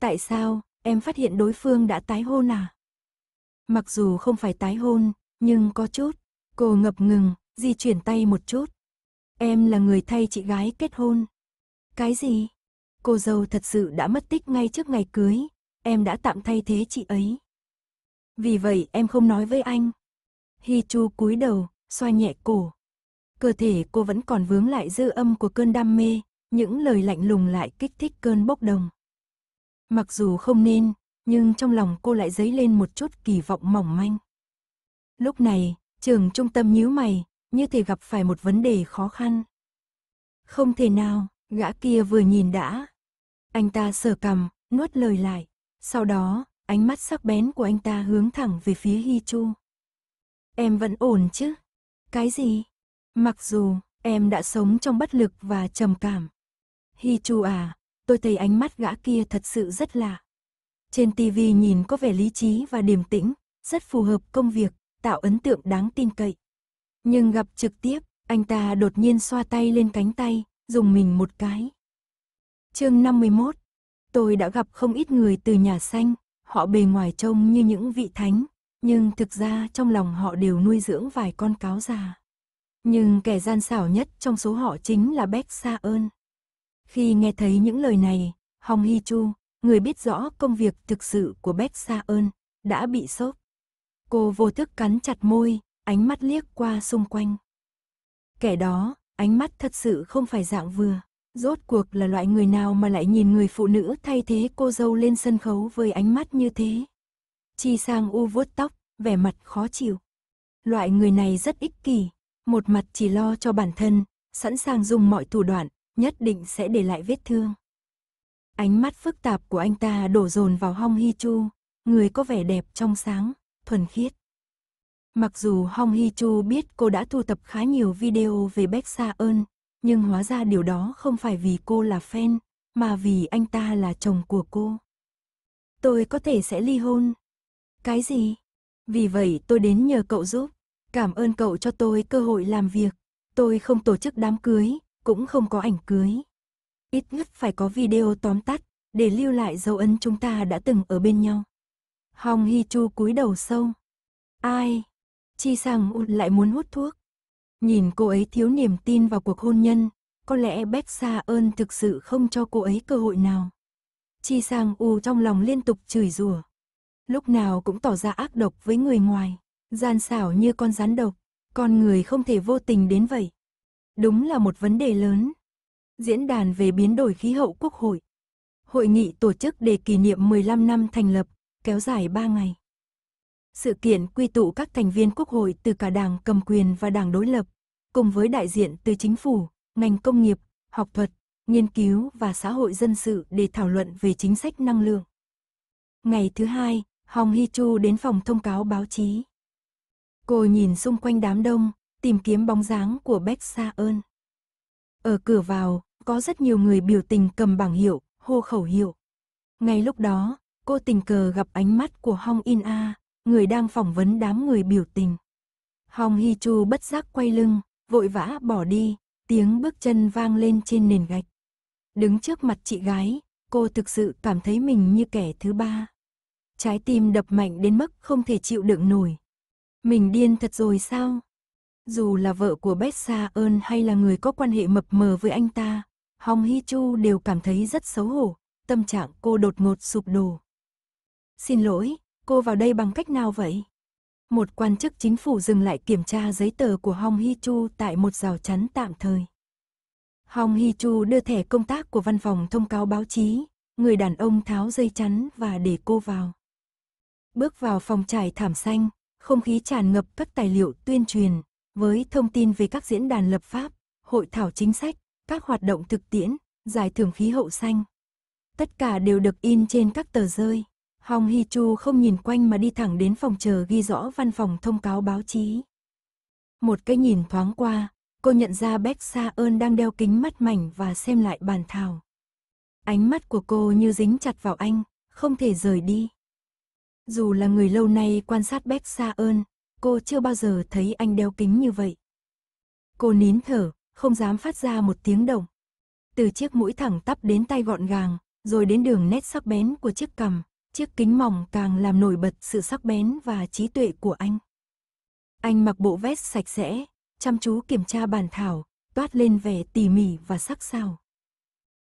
Tại sao, em phát hiện đối phương đã tái hôn à? Mặc dù không phải tái hôn, nhưng có chút. Cô ngập ngừng, di chuyển tay một chút. Em là người thay chị gái kết hôn. Cái gì? cô dâu thật sự đã mất tích ngay trước ngày cưới, em đã tạm thay thế chị ấy. Vì vậy em không nói với anh. Hi Chu cúi đầu, xoa nhẹ cổ. Cơ thể cô vẫn còn vướng lại dư âm của cơn đam mê, những lời lạnh lùng lại kích thích cơn bốc đồng. Mặc dù không nên, nhưng trong lòng cô lại dấy lên một chút kỳ vọng mỏng manh. Lúc này, trường trung tâm nhíu mày, như thể gặp phải một vấn đề khó khăn. Không thể nào, gã kia vừa nhìn đã, anh ta sờ cầm nuốt lời lại. Sau đó, ánh mắt sắc bén của anh ta hướng thẳng về phía Hi Chu. Em vẫn ổn chứ? Cái gì? Mặc dù em đã sống trong bất lực và trầm cảm. Hi Chu à, tôi thấy ánh mắt gã kia thật sự rất lạ. Trên TV nhìn có vẻ lý trí và điềm tĩnh, rất phù hợp công việc, tạo ấn tượng đáng tin cậy. Nhưng gặp trực tiếp, anh ta đột nhiên xoa tay lên cánh tay, dùng mình một cái. Chương 51 Tôi đã gặp không ít người từ nhà xanh, họ bề ngoài trông như những vị thánh, nhưng thực ra trong lòng họ đều nuôi dưỡng vài con cáo già. Nhưng kẻ gian xảo nhất trong số họ chính là Bách Sa ơn. Khi nghe thấy những lời này, Hong Hi Chu, người biết rõ công việc thực sự của Bách Sa ơn, đã bị sốc. Cô vô thức cắn chặt môi, ánh mắt liếc qua xung quanh. Kẻ đó, ánh mắt thật sự không phải dạng vừa. Rốt cuộc là loại người nào mà lại nhìn người phụ nữ thay thế cô dâu lên sân khấu với ánh mắt như thế? Chi sang u vuốt tóc, vẻ mặt khó chịu. Loại người này rất ích kỷ, một mặt chỉ lo cho bản thân, sẵn sàng dùng mọi thủ đoạn, nhất định sẽ để lại vết thương. Ánh mắt phức tạp của anh ta đổ dồn vào Hong Hi Chu, người có vẻ đẹp trong sáng, thuần khiết. Mặc dù Hong Hi Chu biết cô đã thu thập khá nhiều video về Bách Sa ơn, nhưng hóa ra điều đó không phải vì cô là fan, mà vì anh ta là chồng của cô. Tôi có thể sẽ ly hôn. Cái gì? Vì vậy tôi đến nhờ cậu giúp. Cảm ơn cậu cho tôi cơ hội làm việc. Tôi không tổ chức đám cưới, cũng không có ảnh cưới. Ít nhất phải có video tóm tắt, để lưu lại dấu ấn chúng ta đã từng ở bên nhau. Hong Hi Chu cúi đầu sâu. Ai? Chi Sang lại muốn hút thuốc. Nhìn cô ấy thiếu niềm tin vào cuộc hôn nhân, có lẽ Bách Sa ơn thực sự không cho cô ấy cơ hội nào. Chi Sang U trong lòng liên tục chửi rủa. Lúc nào cũng tỏ ra ác độc với người ngoài, gian xảo như con rắn độc, con người không thể vô tình đến vậy. Đúng là một vấn đề lớn. Diễn đàn về biến đổi khí hậu quốc hội. Hội nghị tổ chức để kỷ niệm 15 năm thành lập, kéo dài 3 ngày. Sự kiện quy tụ các thành viên quốc hội từ cả đảng cầm quyền và đảng đối lập, cùng với đại diện từ chính phủ, ngành công nghiệp, học thuật, nghiên cứu và xã hội dân sự để thảo luận về chính sách năng lượng. Ngày thứ hai, Hong Hi Chu đến phòng thông cáo báo chí. Cô nhìn xung quanh đám đông, tìm kiếm bóng dáng của Beck Sa ơn. Ở cửa vào, có rất nhiều người biểu tình cầm bảng hiệu, hô khẩu hiệu. Ngay lúc đó, cô tình cờ gặp ánh mắt của Hong In A, người đang phỏng vấn đám người biểu tình. Hong Hi Chu bất giác quay lưng, vội vã bỏ đi, tiếng bước chân vang lên trên nền gạch. Đứng trước mặt chị gái, cô thực sự cảm thấy mình như kẻ thứ ba. Trái tim đập mạnh đến mức không thể chịu đựng nổi. Mình điên thật rồi sao? Dù là vợ của Bessa ơn hay là người có quan hệ mập mờ với anh ta, Hong Hi Chu đều cảm thấy rất xấu hổ, tâm trạng cô đột ngột sụp đổ. Xin lỗi, Cô vào đây bằng cách nào vậy? Một quan chức chính phủ dừng lại kiểm tra giấy tờ của Hong Hi Chu tại một rào chắn tạm thời. Hong Hi Chu đưa thẻ công tác của văn phòng thông cáo báo chí, người đàn ông tháo dây chắn và để cô vào. Bước vào phòng trải thảm xanh, không khí tràn ngập các tài liệu tuyên truyền, với thông tin về các diễn đàn lập pháp, hội thảo chính sách, các hoạt động thực tiễn, giải thưởng khí hậu xanh. Tất cả đều được in trên các tờ rơi. Hong Hi Chu không nhìn quanh mà đi thẳng đến phòng chờ ghi rõ văn phòng thông cáo báo chí. Một cái nhìn thoáng qua, cô nhận ra Beck Sa ơn đang đeo kính mắt mảnh và xem lại bàn thảo. Ánh mắt của cô như dính chặt vào anh, không thể rời đi. Dù là người lâu nay quan sát Beck Sa ơn, cô chưa bao giờ thấy anh đeo kính như vậy. Cô nín thở, không dám phát ra một tiếng động. Từ chiếc mũi thẳng tắp đến tay gọn gàng, rồi đến đường nét sắc bén của chiếc cằm, Chiếc kính mỏng càng làm nổi bật sự sắc bén và trí tuệ của anh. Anh mặc bộ vest sạch sẽ, chăm chú kiểm tra bàn thảo, toát lên vẻ tỉ mỉ và sắc sảo.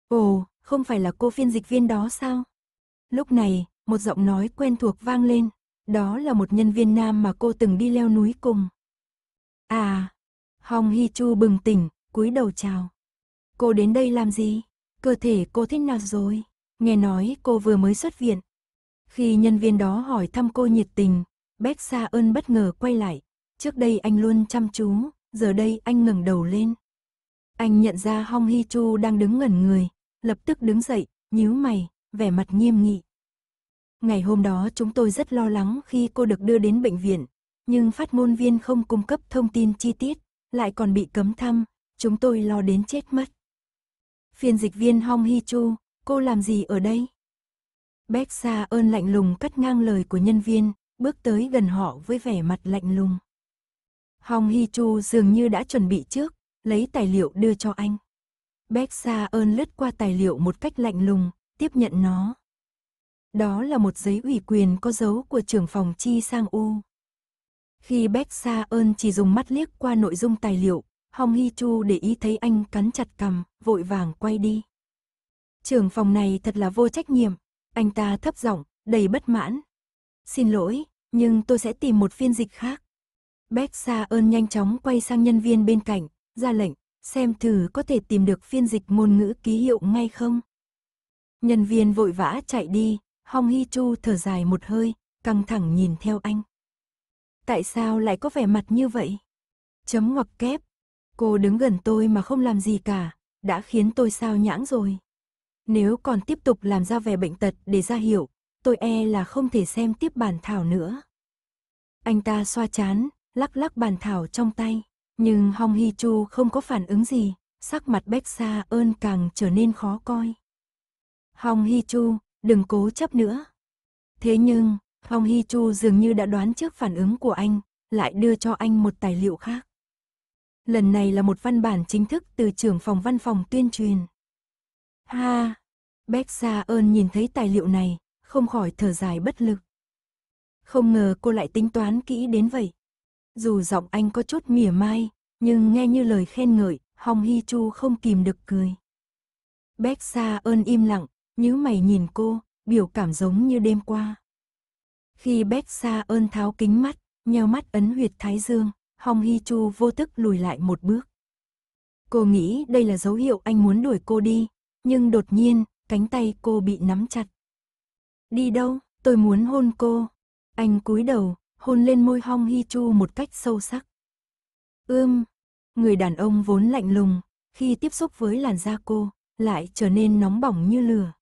Ồ, không phải là cô phiên dịch viên đó sao? Lúc này, một giọng nói quen thuộc vang lên, đó là một nhân viên nam mà cô từng đi leo núi cùng. À, Hong Hi Chu bừng tỉnh, cúi đầu chào. Cô đến đây làm gì? Cơ thể cô thế nào rồi? Nghe nói cô vừa mới xuất viện. Khi nhân viên đó hỏi thăm cô nhiệt tình, Bét Sa ơn bất ngờ quay lại. Trước đây anh luôn chăm chú, giờ đây anh ngẩng đầu lên. Anh nhận ra Hong Hi Chu đang đứng ngẩn người, lập tức đứng dậy, nhíu mày, vẻ mặt nghiêm nghị. Ngày hôm đó chúng tôi rất lo lắng khi cô được đưa đến bệnh viện, nhưng phát ngôn viên không cung cấp thông tin chi tiết, lại còn bị cấm thăm, chúng tôi lo đến chết mất. Phiên dịch viên Hong Hi Chu, cô làm gì ở đây? Bét xa ơn lạnh lùng cắt ngang lời của nhân viên, bước tới gần họ với vẻ mặt lạnh lùng. Hong Hi Chu dường như đã chuẩn bị trước, lấy tài liệu đưa cho anh. Bét xa ơn lướt qua tài liệu một cách lạnh lùng, tiếp nhận nó. Đó là một giấy ủy quyền có dấu của trưởng phòng Chi Sang U. Khi Bét xa ơn chỉ dùng mắt liếc qua nội dung tài liệu, Hong Hi Chu để ý thấy anh cắn chặt cằm, vội vàng quay đi. Trưởng phòng này thật là vô trách nhiệm, anh ta thấp giọng, đầy bất mãn. Xin lỗi, nhưng tôi sẽ tìm một phiên dịch khác. Beck Sa ơn nhanh chóng quay sang nhân viên bên cạnh, ra lệnh, xem thử có thể tìm được phiên dịch ngôn ngữ ký hiệu ngay không. Nhân viên vội vã chạy đi, Hong Hi Chu thở dài một hơi, căng thẳng nhìn theo anh. Tại sao lại có vẻ mặt như vậy? Chấm ngoặc kép. Cô đứng gần tôi mà không làm gì cả, đã khiến tôi sao nhãng rồi. Nếu còn tiếp tục làm ra vẻ bệnh tật để ra hiểu, tôi e là không thể xem tiếp bản thảo nữa. Anh ta xoa chán, lắc lắc bản thảo trong tay, nhưng Hong Hi Chu không có phản ứng gì, sắc mặt Bách Sa ơn càng trở nên khó coi. Hong Hi Chu, đừng cố chấp nữa. Thế nhưng, Hong Hi Chu dường như đã đoán trước phản ứng của anh, lại đưa cho anh một tài liệu khác. Lần này là một văn bản chính thức từ trưởng phòng văn phòng tuyên truyền. Ha! Bách Gia ơn nhìn thấy tài liệu này, không khỏi thở dài bất lực. Không ngờ cô lại tính toán kỹ đến vậy. Dù giọng anh có chút mỉa mai, nhưng nghe như lời khen ngợi, Hong Hi Chu không kìm được cười. Bách Gia ơn im lặng, nhíu mày nhìn cô, biểu cảm giống như đêm qua. Khi Bách Gia ơn tháo kính mắt, nheo mắt ấn huyệt thái dương, Hong Hi Chu vô thức lùi lại một bước. Cô nghĩ đây là dấu hiệu anh muốn đuổi cô đi, nhưng đột nhiên, cánh tay cô bị nắm chặt. Đi đâu, tôi muốn hôn cô. Anh cúi đầu, hôn lên môi Hong Hi Chu một cách sâu sắc. Ưm, người đàn ông vốn lạnh lùng, khi tiếp xúc với làn da cô, lại trở nên nóng bỏng như lửa.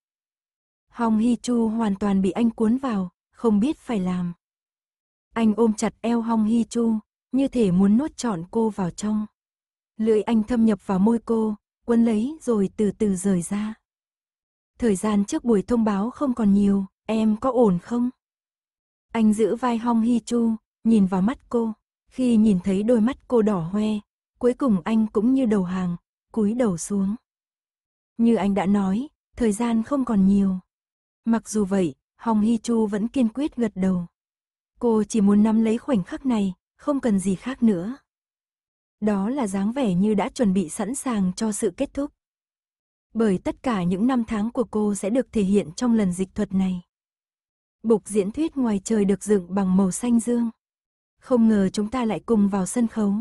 Hong Hi Chu hoàn toàn bị anh cuốn vào, không biết phải làm. Anh ôm chặt eo Hong Hi Chu, như thể muốn nuốt trọn cô vào trong. Lưỡi anh thâm nhập vào môi cô, quấn lấy rồi từ từ rời ra. Thời gian trước buổi thông báo không còn nhiều, em có ổn không? Anh giữ vai Hong Hi Chu, nhìn vào mắt cô. Khi nhìn thấy đôi mắt cô đỏ hoe, cuối cùng anh cũng như đầu hàng, cúi đầu xuống. Như anh đã nói, thời gian không còn nhiều. Mặc dù vậy, Hong Hi Chu vẫn kiên quyết gật đầu. Cô chỉ muốn nắm lấy khoảnh khắc này, không cần gì khác nữa. Đó là dáng vẻ như đã chuẩn bị sẵn sàng cho sự kết thúc. Bởi tất cả những năm tháng của cô sẽ được thể hiện trong lần dịch thuật này. Bục diễn thuyết ngoài trời được dựng bằng màu xanh dương. Không ngờ chúng ta lại cùng vào sân khấu.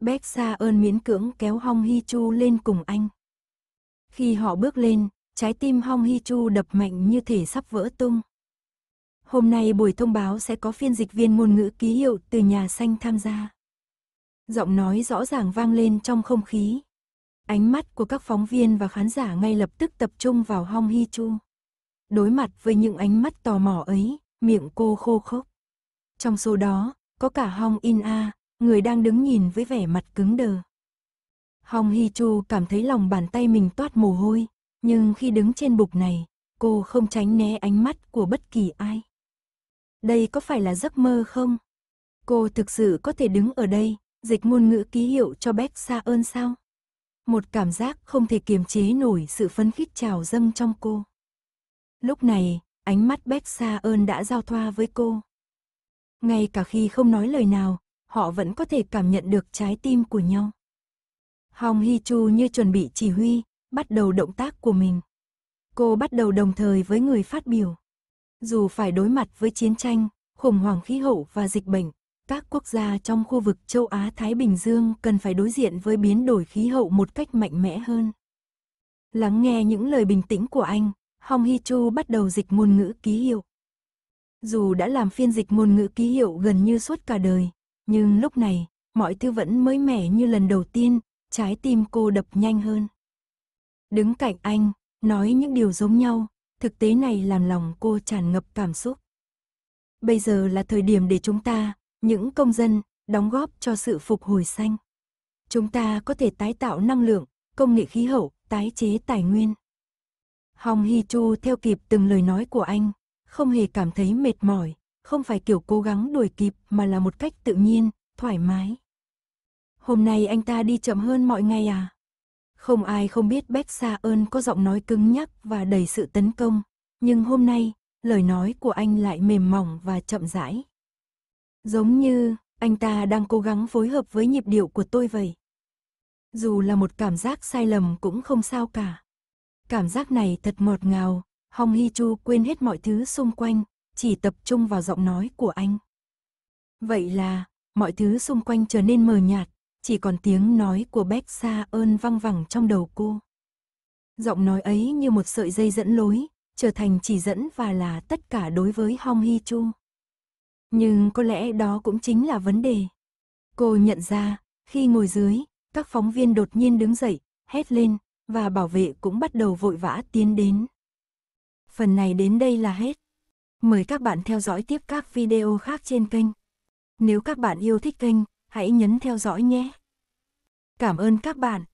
Bác Sa ơn miễn cưỡng kéo Hong Hi Chu lên cùng anh. Khi họ bước lên, trái tim Hong Hi Chu đập mạnh như thể sắp vỡ tung. Hôm nay buổi thông báo sẽ có phiên dịch viên ngôn ngữ ký hiệu từ nhà xanh tham gia. Giọng nói rõ ràng vang lên trong không khí. Ánh mắt của các phóng viên và khán giả ngay lập tức tập trung vào Hong Hi Chu. Đối mặt với những ánh mắt tò mò ấy, miệng cô khô khốc. Trong số đó, có cả Hong In A, người đang đứng nhìn với vẻ mặt cứng đờ. Hong Hi Chu cảm thấy lòng bàn tay mình toát mồ hôi, nhưng khi đứng trên bục này, cô không tránh né ánh mắt của bất kỳ ai. Đây có phải là giấc mơ không? Cô thực sự có thể đứng ở đây, dịch ngôn ngữ ký hiệu cho Beck xa ơn sao? Một cảm giác không thể kiềm chế nổi sự phấn khích trào dâng trong cô. Lúc này, ánh mắt Beck xa ơn đã giao thoa với cô. Ngay cả khi không nói lời nào, họ vẫn có thể cảm nhận được trái tim của nhau. Hong Hi Chu như chuẩn bị chỉ huy, bắt đầu động tác của mình. Cô bắt đầu đồng thời với người phát biểu. Dù phải đối mặt với chiến tranh, khủng hoảng khí hậu và dịch bệnh, các quốc gia trong khu vực châu Á-Thái Bình Dương cần phải đối diện với biến đổi khí hậu một cách mạnh mẽ hơn. Lắng nghe những lời bình tĩnh của anh, Hong Hee Chu bắt đầu dịch ngôn ngữ ký hiệu. Dù đã làm phiên dịch ngôn ngữ ký hiệu gần như suốt cả đời, nhưng lúc này, mọi thứ vẫn mới mẻ như lần đầu tiên, trái tim cô đập nhanh hơn. Đứng cạnh anh, nói những điều giống nhau, thực tế này làm lòng cô tràn ngập cảm xúc. Bây giờ là thời điểm để chúng ta, những công dân đóng góp cho sự phục hồi xanh. Chúng ta có thể tái tạo năng lượng, công nghệ khí hậu, tái chế tài nguyên. Hong Hi Chu theo kịp từng lời nói của anh, không hề cảm thấy mệt mỏi, không phải kiểu cố gắng đuổi kịp mà là một cách tự nhiên, thoải mái. Hôm nay anh ta đi chậm hơn mọi ngày à? Không ai không biết Bách Sa ơn có giọng nói cứng nhắc và đầy sự tấn công, nhưng hôm nay, lời nói của anh lại mềm mỏng và chậm rãi. Giống như, anh ta đang cố gắng phối hợp với nhịp điệu của tôi vậy. Dù là một cảm giác sai lầm cũng không sao cả. Cảm giác này thật ngọt ngào, Hong Hi Chu quên hết mọi thứ xung quanh, chỉ tập trung vào giọng nói của anh. Vậy là, mọi thứ xung quanh trở nên mờ nhạt, chỉ còn tiếng nói của Bách Sa ơn văng vẳng trong đầu cô. Giọng nói ấy như một sợi dây dẫn lối, trở thành chỉ dẫn và là tất cả đối với Hong Hi Chu. Nhưng có lẽ đó cũng chính là vấn đề. Cô nhận ra, khi ngồi dưới, các phóng viên đột nhiên đứng dậy, hét lên, và bảo vệ cũng bắt đầu vội vã tiến đến. Phần này đến đây là hết. Mời các bạn theo dõi tiếp các video khác trên kênh. Nếu các bạn yêu thích kênh, hãy nhấn theo dõi nhé. Cảm ơn các bạn.